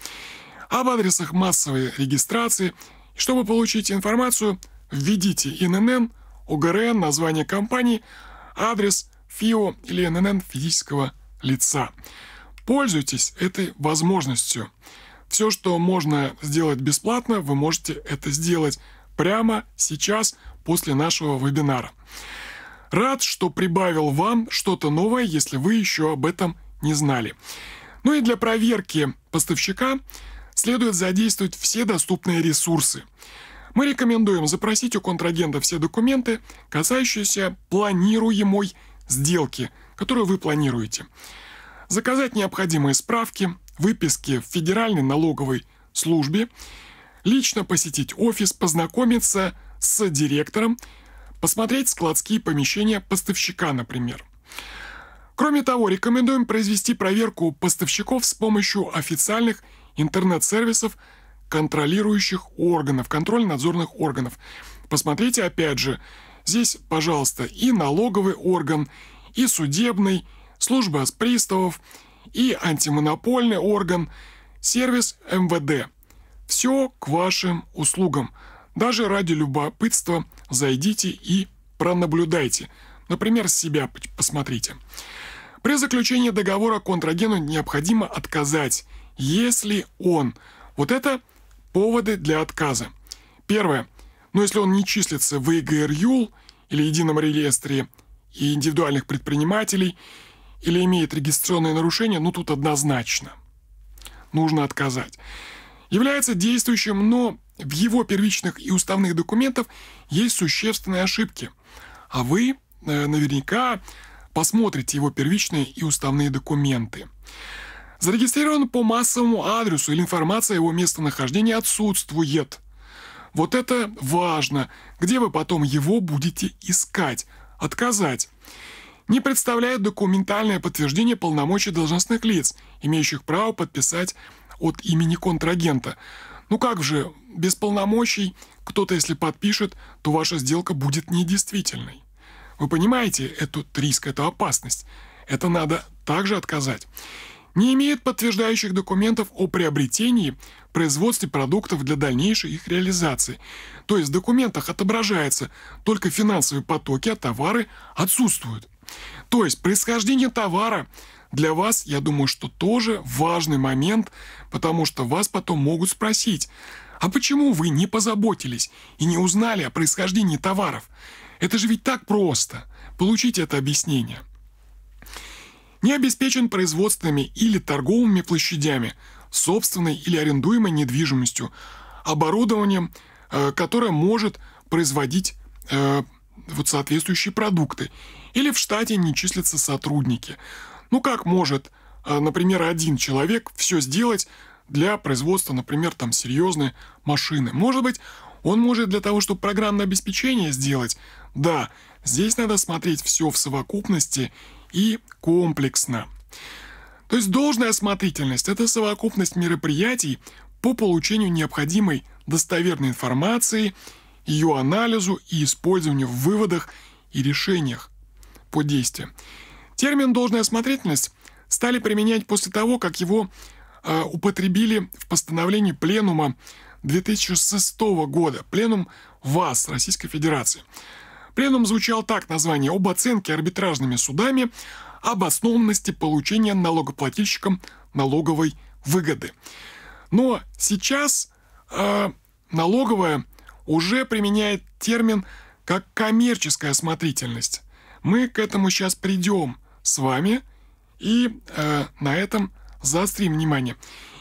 об адресах массовой регистрации. Чтобы получить информацию, Введите ИНН, ОГРН, название компании, адрес ФИО или ИНН физического лица. Пользуйтесь этой возможностью. Все, что можно сделать бесплатно, вы можете это сделать прямо сейчас после нашего вебинара. Рад, что прибавил вам что-то новое, если вы еще об этом не знали. Ну и для проверки поставщика следует задействовать все доступные ресурсы. Мы рекомендуем запросить у контрагента все документы, касающиеся планируемой сделки, которую вы планируете. Заказать необходимые справки, выписки в Федеральной налоговой службе, лично посетить офис, познакомиться с директором, посмотреть складские помещения поставщика, например. Кроме того, рекомендуем произвести проверку поставщиков с помощью официальных интернет-сервисов контролирующих органов, контрольно-надзорных органов. Посмотрите, опять же, здесь, пожалуйста, и налоговый орган, и судебный, служба с приставов, и антимонопольный орган, сервис МВД. Все к вашим услугам. Даже ради любопытства зайдите и пронаблюдайте. Например, себя посмотрите. При заключении договора контрагенту необходимо отказать, если он... Вот это Поводы для отказа. Первое. Но ну, если он не числится в ИГРЮЛ или едином реестре и индивидуальных предпринимателей, или имеет регистрационные нарушения, ну тут однозначно. Нужно отказать. Является действующим, но в его первичных и уставных документах есть существенные ошибки. А вы э, наверняка посмотрите его первичные и уставные документы. Зарегистрирован по массовому адресу или информация о его местонахождении отсутствует. Вот это важно, где вы потом его будете искать, отказать. Не представляет документальное подтверждение полномочий должностных лиц, имеющих право подписать от имени контрагента. Ну как же, без полномочий кто-то если подпишет, то ваша сделка будет недействительной. Вы понимаете этот риск, эту опасность? Это надо также отказать не имеет подтверждающих документов о приобретении, производстве продуктов для дальнейшей их реализации. То есть в документах отображается только финансовые потоки, а товары отсутствуют. То есть происхождение товара для вас, я думаю, что тоже важный момент, потому что вас потом могут спросить, а почему вы не позаботились и не узнали о происхождении товаров? Это же ведь так просто. Получить это объяснение не обеспечен производственными или торговыми площадями, собственной или арендуемой недвижимостью, оборудованием, э, которое может производить э, вот соответствующие продукты, или в штате не числятся сотрудники. Ну как может, э, например, один человек все сделать для производства, например, там серьезной машины? Может быть, он может для того, чтобы программное обеспечение сделать? Да, здесь надо смотреть все в совокупности и комплексно. То есть должная осмотрительность – это совокупность мероприятий по получению необходимой достоверной информации, ее анализу и использованию в выводах и решениях по действиям. Термин «должная осмотрительность» стали применять после того, как его э, употребили в постановлении Пленума 2006 года, Пленум ВАС Российской Федерации – Пленум звучал так название об оценке арбитражными судами обоснованности получения налогоплательщикам налоговой выгоды. Но сейчас э, налоговая уже применяет термин как коммерческая осмотрительность. Мы к этому сейчас придем с вами и э, на этом заострим внимание.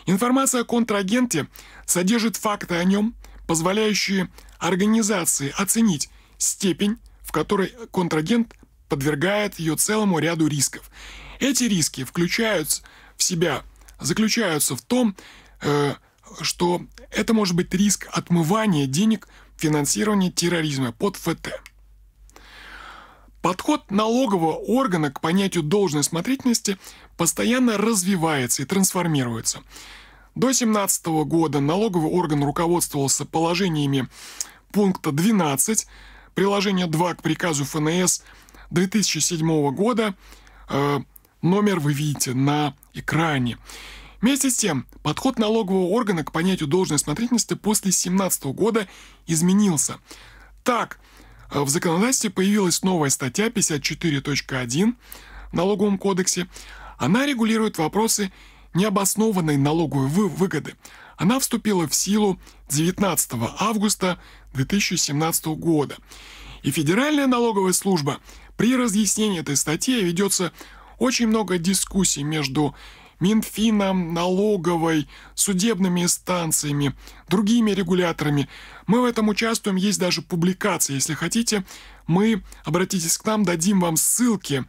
Информация о контрагенте содержит факты о нем, позволяющие организации оценить степень в которой контрагент подвергает ее целому ряду рисков. Эти риски включают в себя, заключаются в том, э, что это может быть риск отмывания денег финансирования терроризма под ФТ. Подход налогового органа к понятию должной смотрительности постоянно развивается и трансформируется. До 2017 года налоговый орган руководствовался положениями пункта 12 приложение 2 к приказу ФНС 2007 года. Э, номер вы видите на экране. Вместе с тем, подход налогового органа к понятию должной смотрительности после 2017 года изменился. Так, э, в законодательстве появилась новая статья 54.1 в Налоговом кодексе. Она регулирует вопросы необоснованной налоговой выгоды, она вступила в силу 19 августа 2017 года. И Федеральная налоговая служба при разъяснении этой статьи ведется очень много дискуссий между Минфином, налоговой, судебными инстанциями, другими регуляторами. Мы в этом участвуем, есть даже публикация, если хотите. Мы, обратитесь к нам, дадим вам ссылки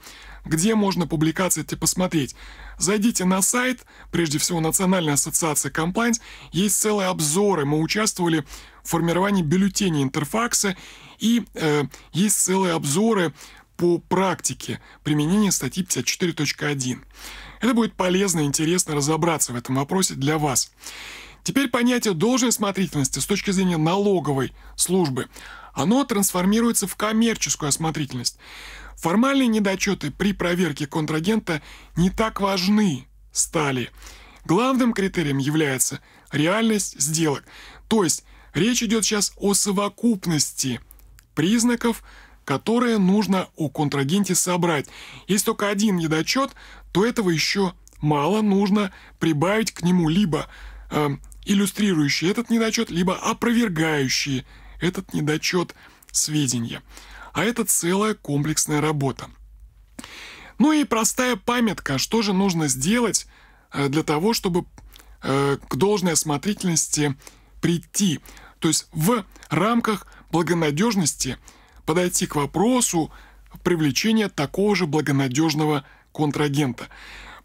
где можно публикации эти посмотреть. Зайдите на сайт, прежде всего Национальной ассоциации комплайнс, есть целые обзоры. Мы участвовали в формировании бюллетеней Интерфакса, и э, есть целые обзоры по практике применения статьи 54.1. Это будет полезно и интересно разобраться в этом вопросе для вас. Теперь понятие должной осмотрительности с точки зрения налоговой службы, оно трансформируется в коммерческую осмотрительность. Формальные недочеты при проверке контрагента не так важны стали. Главным критерием является реальность сделок. То есть речь идет сейчас о совокупности признаков, которые нужно о контрагенте собрать. Есть только один недочет, то этого еще мало, нужно прибавить к нему либо э, эм, иллюстрирующие этот недочет, либо опровергающие этот недочет сведения а это целая комплексная работа. Ну и простая памятка, что же нужно сделать э, для того, чтобы э, к должной осмотрительности прийти. То есть в рамках благонадежности подойти к вопросу привлечения такого же благонадежного контрагента.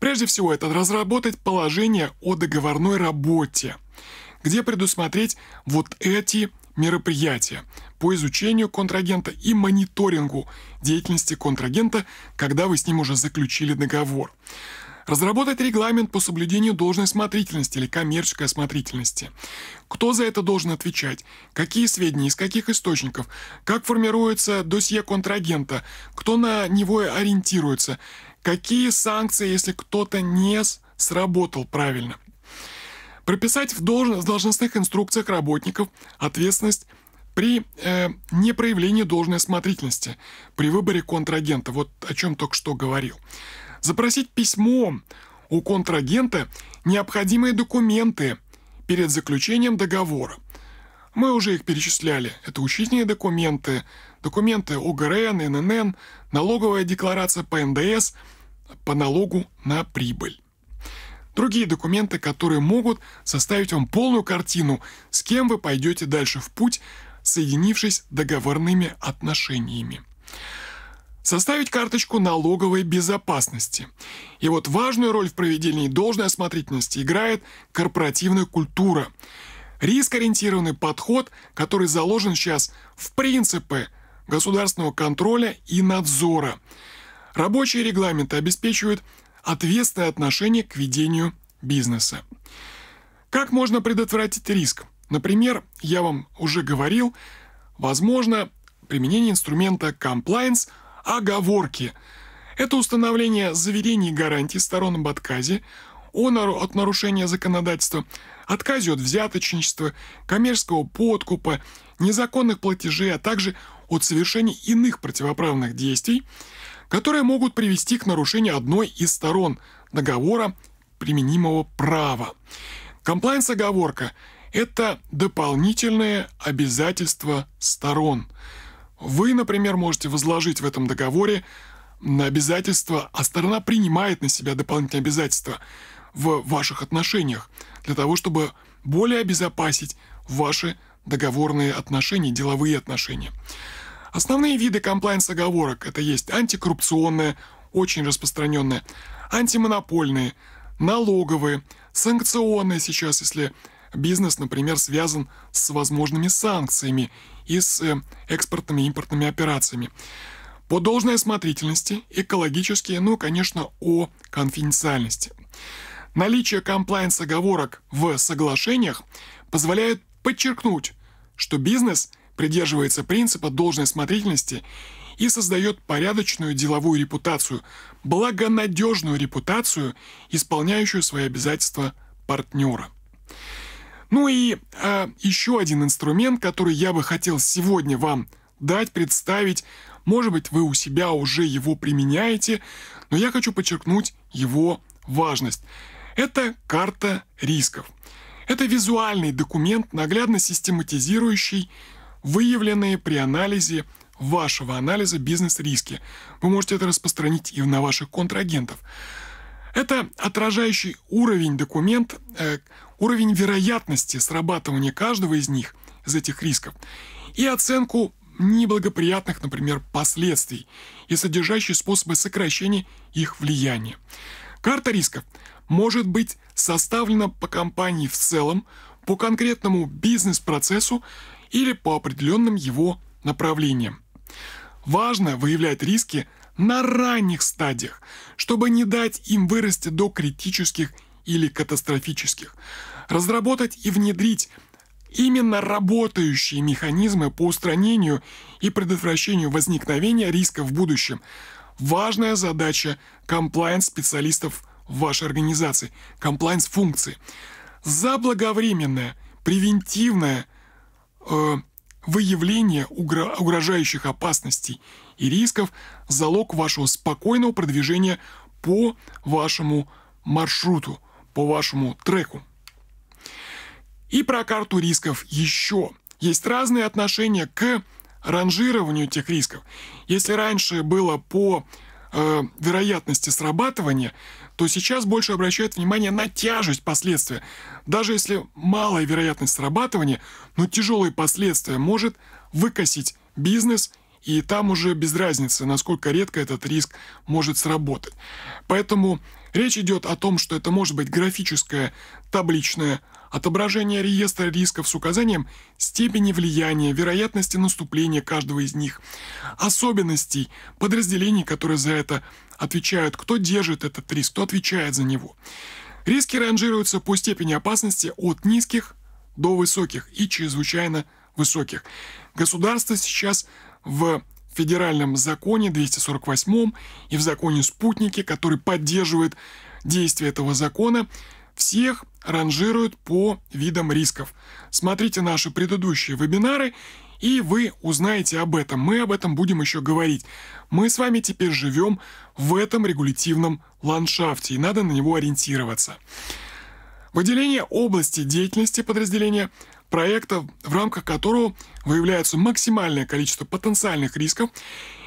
Прежде всего, это разработать положение о договорной работе, где предусмотреть вот эти мероприятия по изучению контрагента и мониторингу деятельности контрагента, когда вы с ним уже заключили договор. Разработать регламент по соблюдению должной осмотрительности или коммерческой осмотрительности. Кто за это должен отвечать? Какие сведения, из каких источников? Как формируется досье контрагента? Кто на него ориентируется? Какие санкции, если кто-то не сработал правильно? Прописать в должностных инструкциях работников ответственность при э, непроявлении должной осмотрительности при выборе контрагента, вот о чем только что говорил. Запросить письмо у контрагента необходимые документы перед заключением договора. Мы уже их перечисляли. Это учительные документы, документы ОГРН, ННН, налоговая декларация по НДС, по налогу на прибыль. Другие документы, которые могут составить вам полную картину, с кем вы пойдете дальше в путь соединившись договорными отношениями. Составить карточку налоговой безопасности. И вот важную роль в проведении должной осмотрительности играет корпоративная культура. Рискоориентированный подход, который заложен сейчас в принципы государственного контроля и надзора. Рабочие регламенты обеспечивают ответственное отношение к ведению бизнеса. Как можно предотвратить риск? Например, я вам уже говорил, возможно применение инструмента compliance оговорки. Это установление заверений и гарантий сторон об отказе, от нарушения законодательства, отказе от взяточничества, коммерческого подкупа, незаконных платежей, а также от совершения иных противоправных действий, которые могут привести к нарушению одной из сторон договора применимого права. Комплайнс-оговорка – это дополнительные обязательства сторон. Вы, например, можете возложить в этом договоре на обязательства, а сторона принимает на себя дополнительные обязательства в ваших отношениях для того, чтобы более обезопасить ваши договорные отношения, деловые отношения. Основные виды комплайнс-оговорок – это есть антикоррупционные, очень распространенные, антимонопольные, налоговые, санкционные сейчас, если бизнес, например, связан с возможными санкциями и с э, экспортными и импортными операциями. По должной осмотрительности, экологические, ну, конечно, о конфиденциальности. Наличие комплайнс-оговорок в соглашениях позволяет подчеркнуть, что бизнес придерживается принципа должной осмотрительности и создает порядочную деловую репутацию, благонадежную репутацию, исполняющую свои обязательства партнера. Ну и э, еще один инструмент, который я бы хотел сегодня вам дать, представить. Может быть, вы у себя уже его применяете, но я хочу подчеркнуть его важность. Это карта рисков. Это визуальный документ, наглядно систематизирующий выявленные при анализе вашего анализа бизнес-риски. Вы можете это распространить и на ваших контрагентов. Это отражающий уровень документ, э, уровень вероятности срабатывания каждого из них, из этих рисков, и оценку неблагоприятных, например, последствий и содержащие способы сокращения их влияния. Карта рисков может быть составлена по компании в целом, по конкретному бизнес-процессу или по определенным его направлениям. Важно выявлять риски на ранних стадиях, чтобы не дать им вырасти до критических или катастрофических. Разработать и внедрить именно работающие механизмы по устранению и предотвращению возникновения риска в будущем. Важная задача комплайнс-специалистов в вашей организации, комплайнс-функции. Заблаговременное, превентивное э, выявление угро угрожающих опасностей и рисков – залог вашего спокойного продвижения по вашему маршруту – по вашему треку. И про карту рисков еще. Есть разные отношения к ранжированию тех рисков. Если раньше было по э, вероятности срабатывания, то сейчас больше обращают внимание на тяжесть последствия. Даже если малая вероятность срабатывания, но тяжелые последствия может выкосить бизнес и там уже без разницы, насколько редко этот риск может сработать. Поэтому речь идет о том, что это может быть графическое, табличное отображение реестра рисков с указанием степени влияния, вероятности наступления каждого из них, особенностей подразделений, которые за это отвечают, кто держит этот риск, кто отвечает за него. Риски ранжируются по степени опасности от низких до высоких и чрезвычайно высоких. Государство сейчас в федеральном законе 248 и в законе «Спутники», который поддерживает действие этого закона, всех ранжируют по видам рисков. Смотрите наши предыдущие вебинары, и вы узнаете об этом. Мы об этом будем еще говорить. Мы с вами теперь живем в этом регулятивном ландшафте, и надо на него ориентироваться. Выделение области деятельности подразделения проекта, в рамках которого выявляется максимальное количество потенциальных рисков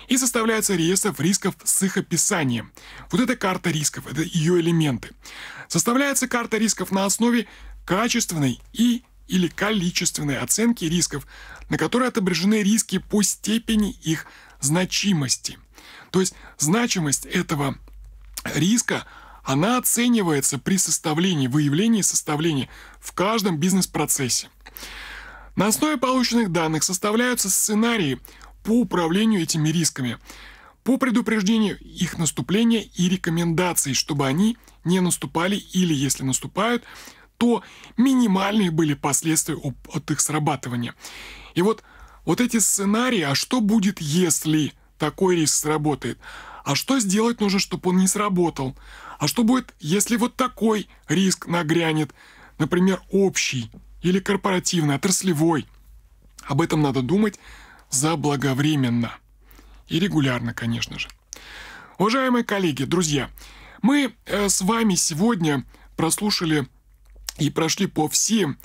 и составляется реестр рисков с их описанием. Вот эта карта рисков, это ее элементы. Составляется карта рисков на основе качественной и или количественной оценки рисков, на которой отображены риски по степени их значимости. То есть значимость этого риска она оценивается при составлении, выявлении и составлении в каждом бизнес-процессе. На основе полученных данных составляются сценарии по управлению этими рисками, по предупреждению их наступления и рекомендации, чтобы они не наступали или, если наступают, то минимальные были последствия от их срабатывания. И вот, вот эти сценарии, а что будет, если такой риск сработает? А что сделать нужно, чтобы он не сработал? А что будет, если вот такой риск нагрянет, например, общий? или корпоративный, отраслевой. Об этом надо думать заблаговременно и регулярно, конечно же. Уважаемые коллеги, друзья, мы э, с вами сегодня прослушали и прошли по всем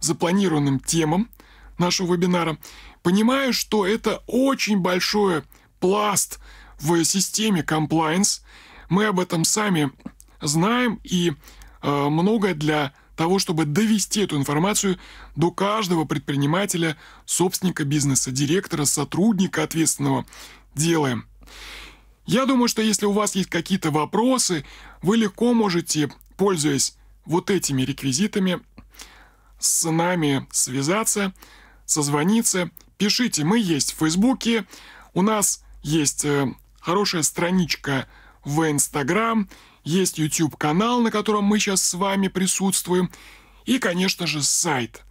запланированным темам нашего вебинара, понимаю, что это очень большой пласт в системе compliance. Мы об этом сами знаем и э, многое для того, чтобы довести эту информацию до каждого предпринимателя, собственника бизнеса, директора, сотрудника ответственного. Делаем. Я думаю, что если у вас есть какие-то вопросы, вы легко можете, пользуясь вот этими реквизитами, с нами связаться, созвониться. Пишите, мы есть в Фейсбуке, у нас есть э, хорошая страничка в Инстаграм, есть YouTube-канал, на котором мы сейчас с вами присутствуем. И, конечно же, сайт.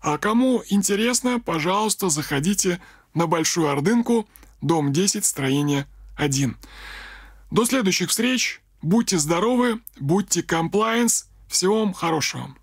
А кому интересно, пожалуйста, заходите на Большую Ордынку, дом 10, строение 1. До следующих встреч. Будьте здоровы, будьте комплайенс. Всего вам хорошего.